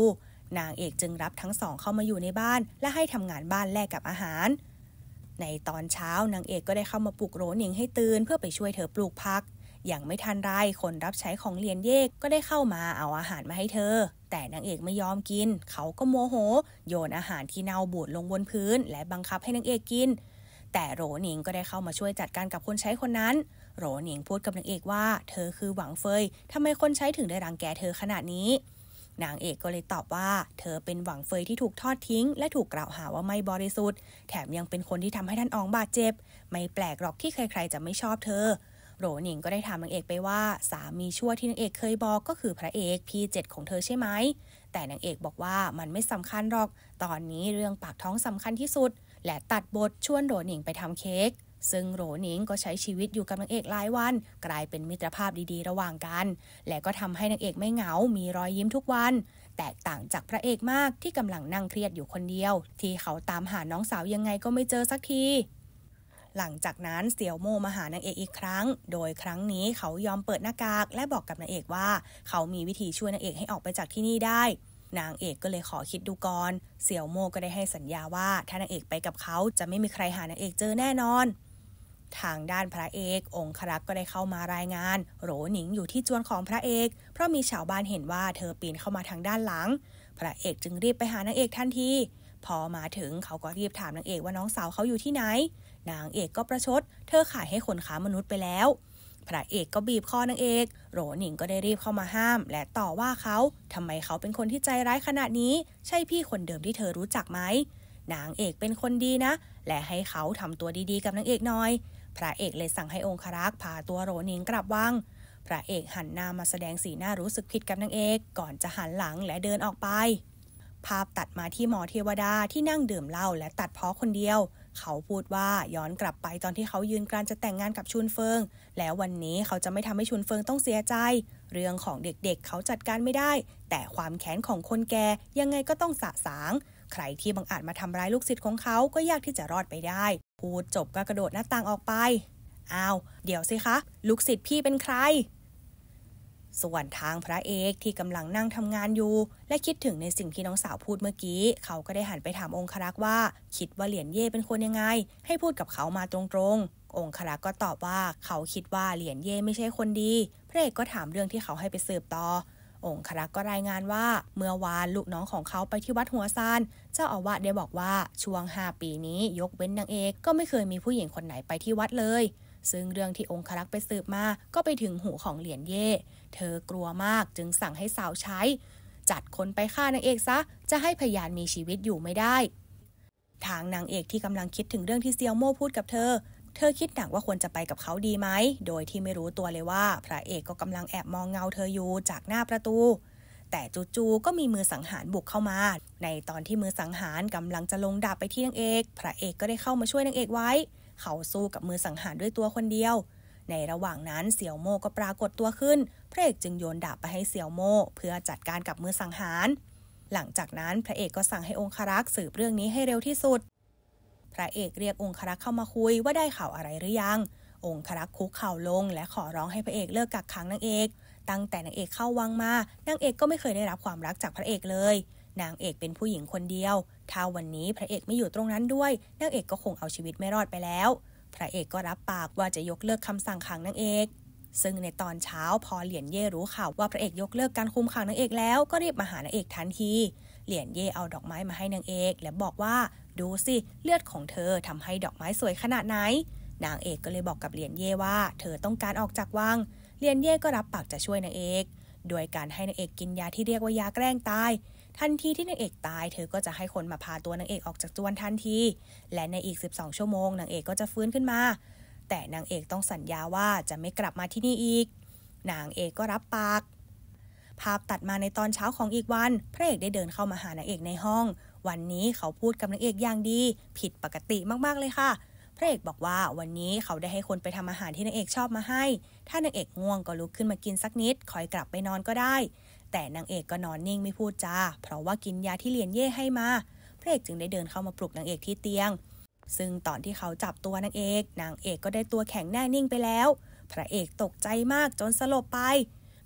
นางเอกจึงรับทั้งสองเข้ามาอยู่ในบ้านและให้ทำงานบ้านแลกกับอาหาร ในตอนเช้า นางเอกก็ได้เข้ามาปลุกโรนิงให้ตื่นเพื่อไปช่วยเธอปลูกพัก อย่างไม่ทันไรคนรับใช้ของเลียนเยกก็ได้เข้ามาเอาอาหารมาให้เธอแต่นางเอกไม่ยอมกิน เขาก็โมโห โยนอาหารที่เน่าบูดลงบนพื้น และบังคับให้นางเอกกิน แต่โรหนิงก็ได้เข้ามาช่วยจัดการกับคนใช้คนนั้น โรหนิงพูดกับนางเอกว่า เธอคือหวังเฟยทำไมคนใช้ถึงได้รังแกเธอขนาดนี้ นางเอกก็เลยตอบว่า เธอเป็นหวังเฟยที่ถูกทอดทิ้ง และถูกกล่าวหาว่าไม่บริสุทธิ์ แถมยังเป็นคนที่ทำให้ท่านอองบาดเจ็บ ไม่แปลกหรอกที่ใครๆจะไม่ชอบเธอโรนิงก็ได้ถามนางเอกไปว่า สามีชั่วที่นางเอกเคยบอกก็คือพระเอกพี่เจ็ดของเธอใช่ไหม แต่นางเอกบอกว่ามันไม่สำคัญหรอก ตอนนี้เรื่องปากท้องสำคัญที่สุด และตัดบทชวนโรนิงไปทำเค้กซึ่งโรนิงก็ใช้ชีวิตอยู่กับนางเอกหลายวัน กลายเป็นมิตรภาพดีๆ ระหว่างกัน และก็ทำให้นางเอกไม่เหงามีรอยยิ้มทุกวัน แตกต่างจากพระเอกมากที่กำลังนั่งเครียดอยู่คนเดียว ที่เขาตามหาน้องสาวยังไงก็ไม่เจอสักทีหลังจากนั้นเสี่ยวโมมาหานางเอกอีกครั้ง โดยครั้งนี้เขายอมเปิดหน้ากาก และบอกกับนางเอกว่า เขามีวิธีช่วยนางเอกให้ออกไปจากที่นี่ได้ นางเอกก็เลยขอคิดดูก่อน เสี่ยวโมก็ได้ให้สัญญาว่า ถ้านางเอกไปกับเขาจะไม่มีใครหานางเอกเจอแน่นอน ทางด้านพระเอกองค์ครักษ์ก็ได้เข้ามารายงานโหรหนิงอยู่ที่จวนของพระเอก เพราะมีชาวบ้านเห็นว่าเธอปีนเข้ามาทางด้านหลัง พระเอกจึงรีบไปหานางเอกทันที พอมาถึงเขาก็รีบถามนางเอกว่าน้องสาวเขาอยู่ที่ไหนนางเอกก็ประชด เธอขายให้คนค้ามนุษย์ไปแล้ว พระเอกก็บีบคอนางเอก โรหนิงก็ได้รีบเข้ามาห้าม และต่อว่าเขาทำไมเขาเป็นคนที่ใจร้ายขนาดนี้ ใช่พี่คนเดิมที่เธอรู้จักไหมนางเอกเป็นคนดีนะ และให้เขาทำตัวดีๆกับนางเอกหน่อย พระเอกเลยสั่งให้องครักษ์พาตัวโรนิงกลับวัง พระเอกหันหน้ามาแสดงสีหน้ารู้สึกผิดกับนางเอก ก่อนจะหันหลังและเดินออกไป ภาพตัดมาที่หมอเทวดาที่นั่งดื่มเหล้าและตัดเพาะคนเดียวเขาพูดว่าย้อนกลับไปตอนที่เขายืนกรานจะแต่งงานกับชุนเฟิง แล้ววันนี้เขาจะไม่ทำให้ชุนเฟิงต้องเสียใจ เรื่องของเด็กๆเเขาจัดการไม่ได้ แต่ความแค้นของคนแก่ยังไงก็ต้องสะสาง ใครที่บังอาจมาทำร้ายลูกศิษย์ของเขาก็ยากที่จะรอดไปได้ พูดจบก็กระโดดหน้าต่างออกไปอ้าวเดี๋ยวสิคะ ลูกศิษย์พี่เป็นใครส่วนทางพระเอกที่กำลังนั่งทำงานอยู่ และคิดถึงในสิ่งที่น้องสาวพูดเมื่อกี้ เขาก็ได้หันไปถามองครักษ์ว่า คิดว่าเหรียญเย่เป็นคนยังไงให้พูดกับเขามาตรงๆองครักษ์ก็ตอบว่าเขาคิดว่าเหรียญเย่ไม่ใช่คนดี พระเอกก็ถามเรื่องที่เขาให้ไปสืบต่อ องครักษ์ก็รายงานว่าเมื่อวานลูกน้องของเขาไปที่วัดหัวซาน เจ้าอาวาสได้บอกว่าช่วงห้าปีนี้ยกเว้นนางเอกก็ไม่เคยมีผู้หญิงคนไหนไปที่วัดเลย ซึ่งเรื่องที่องครักษ์ไปสืบมา ก็ไปถึงหูของเหรียญเย่เธอกลัวมากจึงสั่งให้สาวใช้ จัดคนไปฆ่านางเอกซะจะให้พยานมีชีวิตอยู่ไม่ได้ ทางนางเอกที่กำลังคิดถึงเรื่องที่เซียวโม่พูดกับเธอ เธอคิดหนักว่าควรจะไปกับเขาดีไหม โดยที่ไม่รู้ตัวเลยว่า พระเอกก็กำลังแอบมองเงาเธออยู่จากหน้าประตู แต่จู่ๆก็มีมือสังหารบุกเข้ามา ในตอนที่มือสังหารกำลังจะลงดาบไปที่นางเอก พระเอกก็ได้เข้ามาช่วยนางเอกไว้ เขาสู้กับมือสังหารด้วยตัวคนเดียวในระหว่างนั้นเสี่ยวโม่ก็ปรากฏตัวขึ้น พระเอกจึงโยนดาบไปให้เสี่ยวโม่ เพื่อจัดการกับมือสังหาร หลังจากนั้นพระเอกก็สั่งให้องครักษ์สืบเรื่องนี้ให้เร็วที่สุด พระเอกเรียกองครักษ์เข้ามาคุยว่าได้ข่าวอะไรหรือยัง องครักษ์คุกเข่าลงและขอร้องให้พระเอกเลิกกักขังนางเอก ตั้งแต่นางเอกเข้าวังมานางเอกก็ไม่เคยได้รับความรักจากพระเอกเลยนางเอกเป็นผู้หญิงคนเดียวถ้าวันนี้พระเอกไม่อยู่ตรงนั้นด้วยนางเอกก็คงเอาชีวิตไม่รอดไปแล้วระเอกก็รับปากว่าจะยกเลิกคำสั่งขังนางเอก ซึ่งในตอนเช้าพอเหรียญเย่รู้ข่าวว่าพระเอกยกเลิกการคุมขังนางเอกแล้วก็รีบมาหานางเอกทันที เหรียญเย่เอาดอกไม้มาให้นางเอกและบอกว่าดูสิ เลือดของเธอทำให้ดอกไม้สวยขนาดไหน นางเอกก็เลยบอกกับเหรียญเย่ว่า เธอต้องการออกจากวัง เหรียญเย่ก็รับปากจะช่วยนางเอก โดยการให้นางเอกกินยาที่เรียกว่ายาแกล้งตายทันทีที่นางเอกตายเธอ ก็จะให้คนมาพาตัวนางเอกออกจากจวนทันที และในอีก 12 ชั่วโมงนางเอกก็จะฟื้นขึ้นมา แต่นางเอกต้องสัญญาว่าจะไม่กลับมาที่นี่อีก นางเอกก็รับปาก ภาพตัดมาในตอนเช้าของอีกวัน พระเอกได้เดินเข้ามาหานางเอกในห้อง วันนี้เขาพูดกับนางเอกอย่างดี ผิดปกติมากๆเลยค่ะ พระเอกบอกว่าวันนี้เขาได้ให้คนไปทำอาหารที่นางเอกชอบมาให้ ถ้านางเอกง่วงก็ลุกขึ้นมากินสักนิด คอยกลับไปนอนก็ได้แต่นางเอกก็นอนนิ่งไม่พูดจาเพราะว่ากินยาที่เลียนเย่ให้มาพระเอกจึงได้เดินเข้ามาปลุกนางเอกที่เตียงซึ่งตอนที่เขาจับตัวนางเอกนางเอกก็ได้ตัวแข็งแน่นิ่งไปแล้วพระเอกตกใจมากจนสลบไป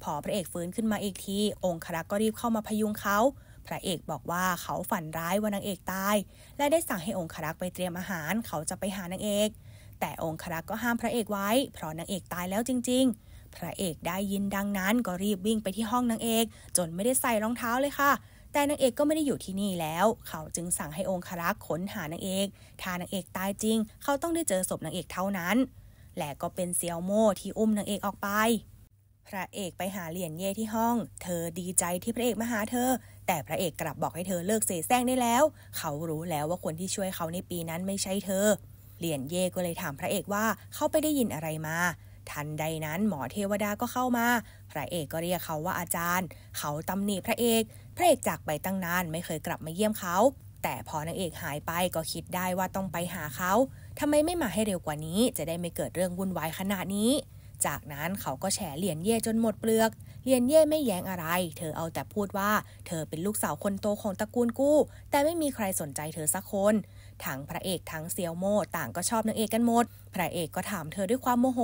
พอพระเอกฟื้นขึ้นมาอีกทีองครักษ์ก็รีบเข้ามาพยุงเขาพระเอกบอกว่าเขาฝันร้ายว่านางเอกตายและได้สั่งให้องครักษ์ไปเตรียมอาหารเขาจะไปหานางเอกแต่องครักษ์ก็ห้ามพระเอกไว้เพราะนางเอกตายแล้วจริงๆพระเอกได้ยินดังนั้นก็รีบวิ่งไปที่ห้องนางเอกจนไม่ได้ใส่รองเท้าเลยค่ะ แต่นางเอกก็ไม่ได้อยู่ที่นี่แล้ว เขาจึงสั่งให้องครักษ์ค้นหานางเอกถ้านางเอกตายจริง เขาต้องได้เจอศพนางเอกเท่านั้น และก็เป็นเซียวโม่ที่อุ้มนางเอกออกไป พระเอกไปหาเหรียญเย่ที่ห้อง เธอดีใจที่พระเอกมาหาเธอ แต่พระเอกกลับบอกให้เธอเลิกเสแสร้งได้แล้ว เขารู้แล้วว่าคนที่ช่วยเขาในปีนั้นไม่ใช่เธอเหรียญเย่ก็เลยถามพระเอกว่าเขาไปได้ยินอะไรมาทันใดนั้นหมอเทวดาก็เข้ามา พระเอกก็เรียกเขาว่าอาจารย์ เขาตำหนิพระเอก พระเอกจากไปตั้งนานไม่เคยกลับมาเยี่ยมเขา แต่พอนางเอกหายไปก็คิดได้ว่าต้องไปหาเขา ทำไมไม่มาให้เร็วกว่านี้จะได้ไม่เกิดเรื่องวุ่นวายขนาดนี้ จากนั้นเขาก็แฉเหรียญเย่จนหมดเปลือกเลียนเย่ไม่แย้งอะไร เธอเอาแต่พูดว่า เธอเป็นลูกสาวคนโตของตระกูลกู้ แต่ไม่มีใครสนใจเธอสักคนทั้งพระเอกทั้งเซียวโมต่างก็ชอบนางเอกกันหมด พระเอกก็ถามเธอด้วยความโมโห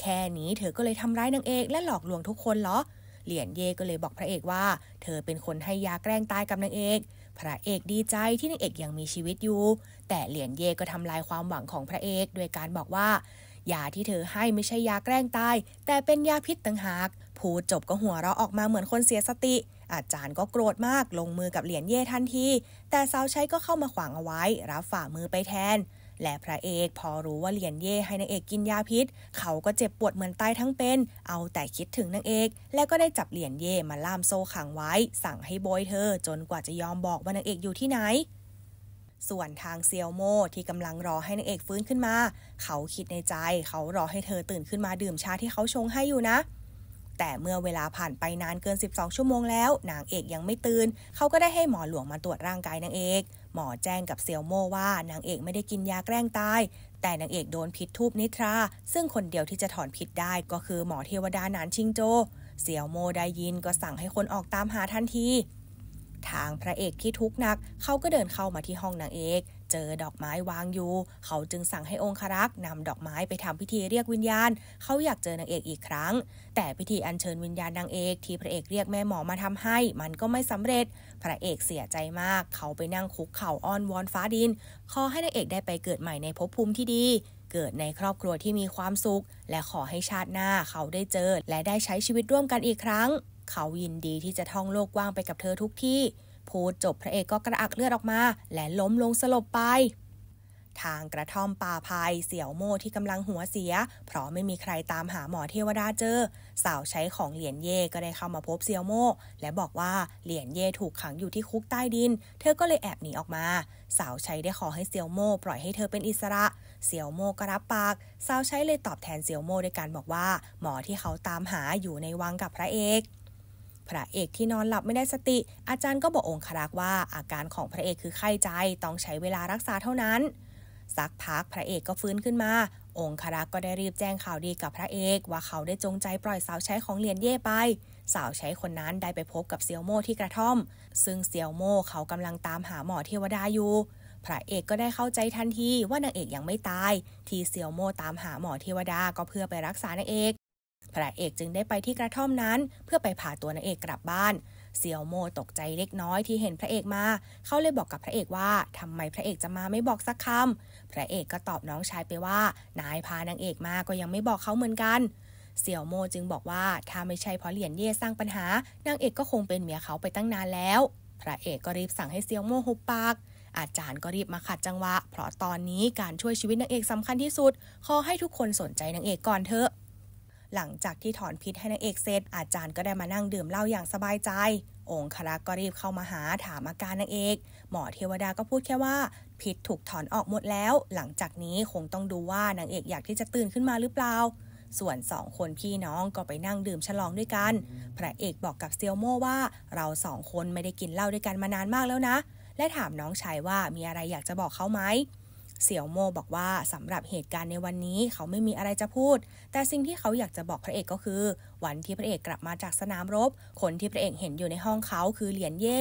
แค่นี้เธอก็เลยทำร้ายนางเอกและหลอกลวงทุกคนเหรอ เหลียนเย่ก็เลยบอกพระเอกว่า เธอเป็นคนให้ยาแกล้งตายกับนางเอก พระเอกดีใจที่นางเอกยังมีชีวิตอยู่ แต่เหลียนเย่ก็ทำลายความหวังของพระเอกโดยการบอกว่ายาที่เธอให้ไม่ใช่ยาแกล้งตาย แต่เป็นยาพิษต่างหากพูดจบก็หัวเราะออกมาเหมือนคนเสียสติ อาจารย์ก็โกรธมากลงมือกับเหรียญเย่ทันที แต่สาวใช้ก็เข้ามาขวางเอาไว้รับฝ่ามือไปแทน และพระเอกพอรู้ว่าเหรียญเย่ให้นางเอกกินยาพิษ เขาก็เจ็บปวดเหมือนตายทั้งเป็น เอาแต่คิดถึงนางเอก และก็ได้จับเหรียญเย่มาล่ามโซ่ขังไว้ สั่งให้โบยเธอ จนกว่าจะยอมบอกว่านางเอกอยู่ที่ไหน ส่วนทางเซียวโมที่กำลังรอให้นางเอกฟื้นขึ้นมา เขาคิดในใจเขารอให้เธอตื่นขึ้นมาดื่มชาที่เขาชงให้อยู่นะแต่เมื่อเวลาผ่านไปนานเกิน 12 ชั่วโมงแล้ว นางเอกยังไม่ตื่น เขาก็ได้ให้หมอหลวงมาตรวจร่างกายนางเอก หมอแจ้งกับเซียวโมว่า นางเอกไม่ได้กินยาแกล้งตาย แต่นางเอกโดนพิษทูบนิทรา ซึ่งคนเดียวที่จะถอนพิษได้ก็คือหมอเทวดานานชิงโจ เซียวโมได้ยินก็สั่งให้คนออกตามหาทันทีทางพระเอกที่ทุกข์นัก เขาก็เดินเข้ามาที่ห้องนางเอก เจอดอกไม้วางอยู่เขาจึงสั่งให้องครักษ์นำดอกไม้ไปทำพิธีเรียกวิญญาณ เขาอยากเจอนางเอกอีกครั้ง แต่พิธีอัญเชิญวิญญาณนางเอกที่พระเอกเรียกแม่หมอมาทำให้ มันก็ไม่สำเร็จ พระเอกเสียใจมาก เขาไปนั่งคุกเข่าอ้อนวอนฟ้าดินขอให้นางเอกได้ไปเกิดใหม่ในภพภูมิที่ดี เกิดในครอบครัวที่มีความสุข และขอให้ชาติหน้าเขาได้เจอ และได้ใช้ชีวิตร่วมกันอีกครั้งเขายินดีที่จะท่องโลกกว้างไปกับเธอทุกที่ พูดจบพระเอกก็กระอักเลือดออกมาและล้มลงสลบไป ทางกระท่อมป่าภายเสี่ยวโม่ที่กำลังหัวเสีย เพราะไม่มีใครตามหาหมอเทวดาเจอสาวใช้ของเหรียญเย่ก็ได้เข้ามาพบเสี่ยวโม่ และบอกว่าเหรียญเย่ถูกขังอยู่ที่คุกใต้ดิน เธอก็เลยแอบหนีออกมา สาวใช้ได้ขอให้เสี่ยวโม่ปล่อยให้เธอเป็นอิสระเสี่ยวโมก็รับปากสาวใช้เลยตอบแทนเสี่ยวโมด้วยการบอกว่า หมอที่เขาตามหาอยู่ในวังกับพระเอกพระเอกที่นอนหลับไม่ได้สติ อาจารย์ก็บอกองครักษ์ว่า อาการของพระเอกคือไข้ใจ ต้องใช้เวลารักษาเท่านั้น สักพักพระเอกก็ฟื้นขึ้นมา องครักษ์ก็ได้รีบแจ้งข่าวดีกับพระเอกว่าเขาได้จงใจปล่อยสาวใช้ของเหรียญเย่ไป สาวใช้คนนั้นได้ไปพบกับเซียวโม่ที่กระท่อม ซึ่งเซียวโม่เขากำลังตามหาหมอเทวดาอยู่พระเอกก็ได้เข้าใจทันทีว่านางเอกยังไม่ตาย ที่เซียวโม่ตามหาหมอเทวดาก็เพื่อไปรักษานางเอกพระเอกจึงได้ไปที่กระท่อมนั้นเพื่อไปพาตัวนางเอกกลับบ้าน เซียวโมตกใจเล็กน้อยที่เห็นพระเอกมาเขาเลยบอกกับพระเอกว่าทำไมพระเอกจะมาไม่บอกสักคำพระเอกก็ตอบน้องชายไปว่านายพานางเอกมาก็ยังไม่บอกเขาเหมือนกันเสี่ยวโมจึงบอกว่าถ้าไม่ใช่เพราะเหรียญเย่สร้างปัญหานางเอกก็คงเป็นเมียเขาไปตั้งนานแล้ว พระเอกก็รีบสั่งให้เซียวโมหุบปาก อาจารย์ก็รีบมาขัดจังหวะ เพราะตอนนี้การช่วยชีวิตนางเอกสำคัญที่สุด ขอให้ทุกคนสนใจนางเอกก่อนเถอะหลังจากที่ถอนพิษให้นางเอกเสร็จ อาจารย์ก็ได้มานั่งดื่มเหล้าอย่างสบายใจ องครัก์ก็รีบเข้ามาหาถามอาการนางเอก หมอเทวดาก็พูดแค่ว่า พิษถูกถอนออกหมดแล้ว หลังจากนี้คงต้องดูว่านางเอกอยากที่จะตื่นขึ้นมาหรือเปล่า ส่วนสองคนพี่น้องก็ไปนั่งดื่มฉลองด้วยกัน พระเอกบอกกับเซียวโม่ว่า เราสองคนไม่ได้กินเหล้าด้วยกันมานานมากแล้วนะ และถามน้องชายว่ามีอะไรอยากจะบอกเขาไหมเสี่ยวโมบอกว่าสำหรับเหตุการณ์ในวันนี้เขาไม่มีอะไรจะพูด แต่สิ่งที่เขาอยากจะบอกพระเอกก็คือ วันที่พระเอกกลับมาจากสนามรบ คนที่พระเอกเห็นอยู่ในห้องเขาคือเหรียญเย่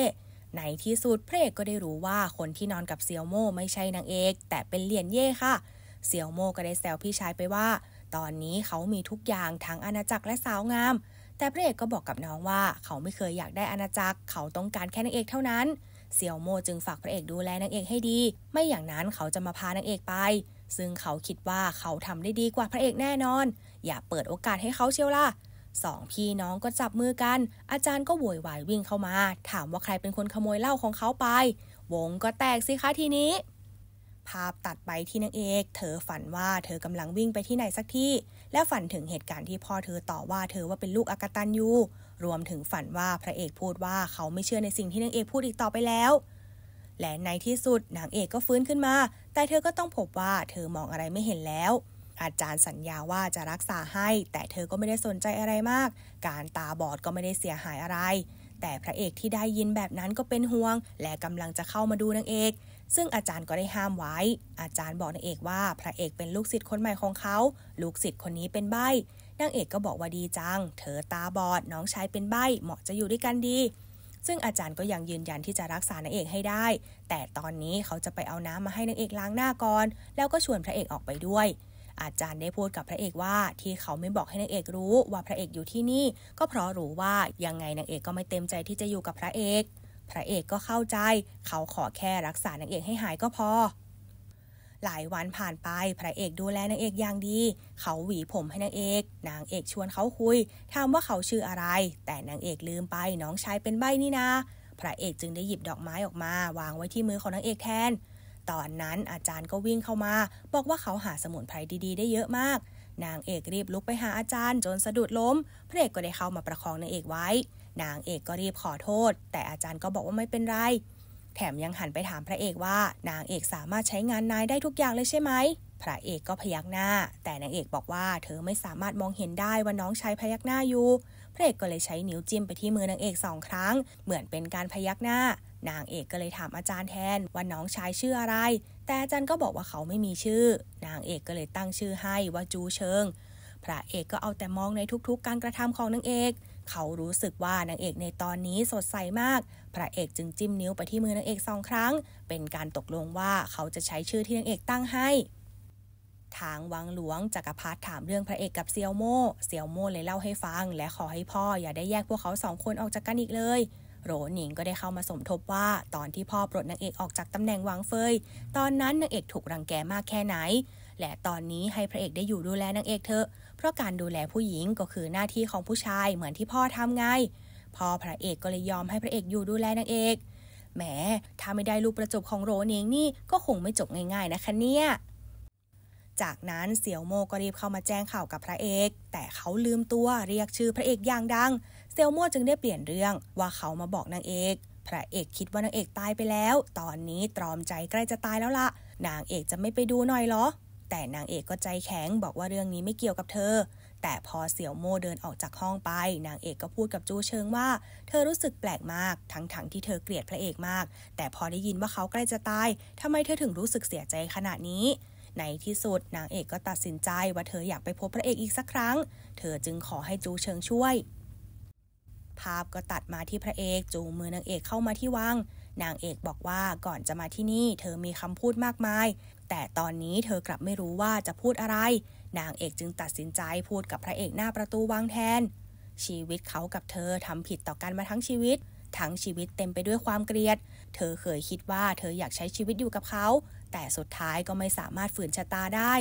ในที่สุดพระเอกก็ได้รู้ว่าคนที่นอนกับเสี่ยวโมไม่ใช่นางเอก แต่เป็นเหรียญเย่ค่ะเสี่ยวโมก็ได้แซวพี่ชายไปว่า ตอนนี้เขามีทุกอย่างทั้งอาณาจักรและสาวงาม แต่พระเอกก็บอกกับน้องว่า เขาไม่เคยอยากได้อาณาจักรเขาต้องการแค่นางเอกเท่านั้นเสี่ยวโมจึงฝากพระเอกดูแลนางเอกให้ดี ไม่อย่างนั้นเขาจะมาพานางเอกไป ซึ่งเขาคิดว่าเขาทำได้ดีกว่าพระเอกแน่นอน อย่าเปิดโอกาสให้เขาเชียวล่ะ สองพี่น้องก็จับมือกัน อาจารย์ก็โวยวายวิ่งเข้ามาถามว่าใครเป็นคนขโมยเหล้าของเขาไปวงก็แตกสิคะทีนี้ ภาพตัดไปที่นางเอกเธอฝันว่าเธอกำลังวิ่งไปที่ไหนสักที่ และฝันถึงเหตุการณ์ที่พ่อเธอต่อว่าเธอว่าเป็นลูกอากตันยูรวมถึงฝันว่าพระเอกพูดว่าเขาไม่เชื่อในสิ่งที่นางเอกพูดอีกต่อไปแล้ว และในที่สุดนางเอกก็ฟื้นขึ้นมา แต่เธอก็ต้องพบว่าเธอมองอะไรไม่เห็นแล้ว อาจารย์สัญญาว่าจะรักษาให้ แต่เธอก็ไม่ได้สนใจอะไรมาก การตาบอดก็ไม่ได้เสียหายอะไร แต่พระเอกที่ได้ยินแบบนั้นก็เป็นห่วง และกำลังจะเข้ามาดูนางเอก ซึ่งอาจารย์ก็ได้ห้ามไว้ อาจารย์บอกนางเอกว่า พระเอกเป็นลูกศิษย์คนใหม่ของเขา ลูกศิษย์คนนี้เป็นใบนางเอกก็บอกว่าดีจัง เธอตาบอดน้องชายเป็นใบเหมาะจะอยู่ด้วยกันดี ซึ่งอาจารย์ก็ยังยืนยันที่จะรักษานางเอกให้ได้ แต่ตอนนี้เขาจะไปเอาน้ำมาให้นางเอกล้างหน้าก่อน แล้วก็ชวนพระเอกออกไปด้วย อาจารย์ได้พูดกับพระเอกว่า ที่เขาไม่บอกให้นางเอกรู้ว่าพระเอกอยู่ที่นี่ก็เพราะรู้ว่ายังไงนางเอกก็ไม่เต็มใจที่จะอยู่กับพระเอก พระเอกก็เข้าใจ เขาขอแค่รักษานางเอกให้หายก็พอหลายวันผ่านไป พระเอกดูแลนางเอกอย่างดี เขาหวีผมให้นางเอกนางเอกชวนเขาคุยถามว่าเขาชื่ออะไร แต่นางเอกลืมไปน้องชายเป็นใบนี่นาพระเอกจึงได้หยิบดอกไม้ออกมา วางไว้ที่มือของนางเอกแทน ตอนนั้นอาจารย์ก็วิ่งเข้ามาบอกว่าเขาหาสมุนไพรดีๆ ได้เยอะมาก นางเอกรีบลุกไปหาอาจารย์ จนสะดุดล้มพระเอกก็ได้เข้ามาประคองนางเอกไว้นางเอกก็รีบขอโทษ แต่อาจารย์ก็บอกว่าไม่เป็นไรแถมยังหันไปถามพระเอกว่านางเอกสามารถใช้งานนายได้ทุกอย่างเลยใช่ไหม พระเอกก็พยักหน้า แต่นางเอกบอกว่าเธอไม่สามารถมองเห็นได้ว่าน้องชายพยักหน้าอยู่ พระเอกก็เลยใช้นิ้วจิ้มไปที่มือนางเอกสองครั้ง เหมือนเป็นการพยักหน้า นางเอกก็เลยถามอาจารย์แทนว่าน้องชายชื่ออะไร แต่อาจารย์ก็บอกว่าเขาไม่มีชื่อ นางเอกก็เลยตั้งชื่อให้ว่าจูเชิง พระเอกก็เอาแต่มองในทุกๆ การกระทำของนางเอกเขารู้สึกว่านางเอกในตอนนี้สดใสมาก พระเอกจึงจิ้มนิ้วไปที่มือนางเอกสองครั้ง เป็นการตกลงว่าเขาจะใช้ชื่อที่นางเอกตั้งให้ ทางวังหลวงจักรพรรดิถามเรื่องพระเอกกับเซียวโม่เซียวโม่เลยเล่าให้ฟังและขอให้พ่ออย่าได้แยกพวกเขาสองคนออกจากกันอีกเลย โรหนิงก็ได้เข้ามาสมทบว่าตอนที่พ่อปลดนางเอกออกจากตำแหน่งวังเฟย ตอนนั้นนางเอกถูกรังแกมากแค่ไหนและ ตอนนี้ให้พระเอกได้อยู่ดูแลนางเอกเถอะ เพราะการดูแลผู้หญิงก็คือหน้าที่ของผู้ชายเหมือนที่พ่อทำไง พ่อพระเอกก็เลยยอมให้พระเอกอยู่ดูแลนางเอก แหมถ้าไม่ได้ลูกประจบของโรเิงนี่ก็คงไม่จบง่ายๆนะคะเนี่ยจากนั้น เสี่ยวโมก็รีบเข้ามาแจ้งข่าวกับพระเอก แต่เขาลืมตัวเรียกชื่อพระเอกอย่างดังเสี่ยวโมจึงได้เปลี่ยนเรื่องว่าเขามาบอกนางเอก พระเอกคิดว่านางเอกตายไปแล้ว ตอนนี้ตรอมใจใกล้จะตายแล้วละ่ะ นางเอกจะไม่ไปดูหน่อยเหรอแต่นางเอกก็ใจแข็งบอกว่าเรื่องนี้ไม่เกี่ยวกับเธอ แต่พอเสี่ยวโมเดินออกจากห้องไป นางเอกก็พูดกับจูเชิงว่า เธอรู้สึกแปลกมากทั้งๆทที่เธอเกลียดพระเอกมาก แต่พอได้ยินว่าเขาใกล้จะตายทำไมเธอถึงรู้สึกเสียใจขนาดนี้ ในที่สุด นางเอกก็ตัดสินใจว่าเธออยากไปพบพระเอกอีกสักครั้ง เธอจึงขอให้จูเชิงช่วย ภาพก็ตัดมาที่พระเอกจูมือนางเอกเข้ามาที่วัง นางเอกบอกว่าก่อนจะมาที่นี่เธอมีคำพูดมากมายแต่ตอนนี้เธอกลับไม่รู้ว่าจะพูดอะไรนางเอกจึงตัดสินใจพูดกับพระเอกหน้าประตูวังแทน ชีวิตเขากับเธอ ทำผิดต่อกันมาทั้งชีวิต ทั้งชีวิตเต็มไปด้วยความเกลียด เธอเคยคิดว่าเธออยากใช้ชีวิตอยู่กับเขา แต่สุดท้ายก็ไม่สามารถฝืนชะตาได้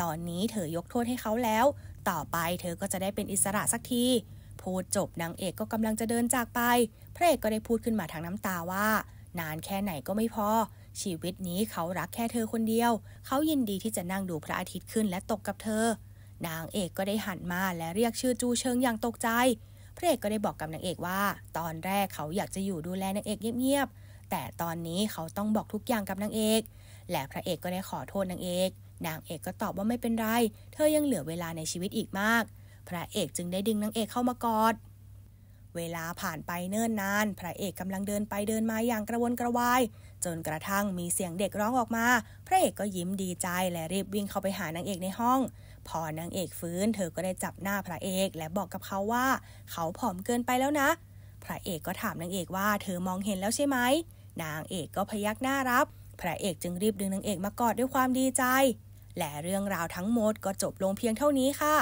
ตอนนี้เธอยกโทษให้เขาแล้ว ต่อไปเธอก็จะได้เป็นอิสระสักที พูดจบนางเอกก็กำลังจะเดินจากไปพระเอกก็ได้พูดขึ้นมาทางน้ำตาว่า นานแค่ไหนก็ไม่พอชีวิตนี้เขารักแค่เธอคนเดียว เขายินดีที่จะนั่งดูพระอาทิตย์ขึ้นและตกกับเธอ นางเอกก็ได้หันมาและเรียกชื่อจูเชิงอย่างตกใจ พระเอกก็ได้บอกกับนางเอกว่า ตอนแรกเขาอยากจะอยู่ดูแลนางเอกเงียบๆ แต่ตอนนี้เขาต้องบอกทุกอย่างกับนางเอก และพระเอกก็ได้ขอโทษนางเอก นางเอกก็ตอบว่าไม่เป็นไร เธอยังเหลือเวลาในชีวิตอีกมาก พระเอกจึงได้ดึงนางเอกเข้ามากอด เวลาผ่านไปเนิ่นนาน พระเอกกำลังเดินไปเดินมาอย่างกระวนกระวายจนกระทั่งมีเสียงเด็กร้องออกมา พระเอกก็ยิ้มดีใจและรีบวิ่งเข้าไปหานางเอกในห้อง พอนางเอกฟื้น เธอก็ได้จับหน้าพระเอกและบอกกับเขาว่า เขาผอมเกินไปแล้วนะ พระเอกก็ถามนางเอกว่าเธอมองเห็นแล้วใช่ไหม นางเอกก็พยักหน้ารับ พระเอกจึงรีบดึงนางเอกมากอดด้วยความดีใจ และเรื่องราวทั้งหมดก็จบลงเพียงเท่านี้ค่ะ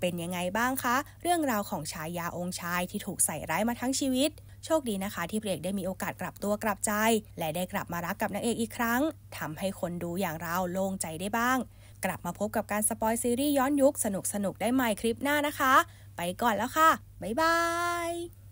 เป็นยังไงบ้างคะ เรื่องราวของชายาองค์ชายที่ถูกใส่ร้ายมาทั้งชีวิตโชคดีนะคะ ที่พระเอกได้มีโอกาสกลับตัวกลับใจ และได้กลับมารักกับนางเอกอีกครั้ง ทำให้คนดูอย่างเราโล่งใจได้บ้าง กลับมาพบกับการสปอยซีรีส์ย้อนยุคสนุกสนุกได้ใหม่คลิปหน้านะคะ ไปก่อนแล้วค่ะ บ๊ายบาย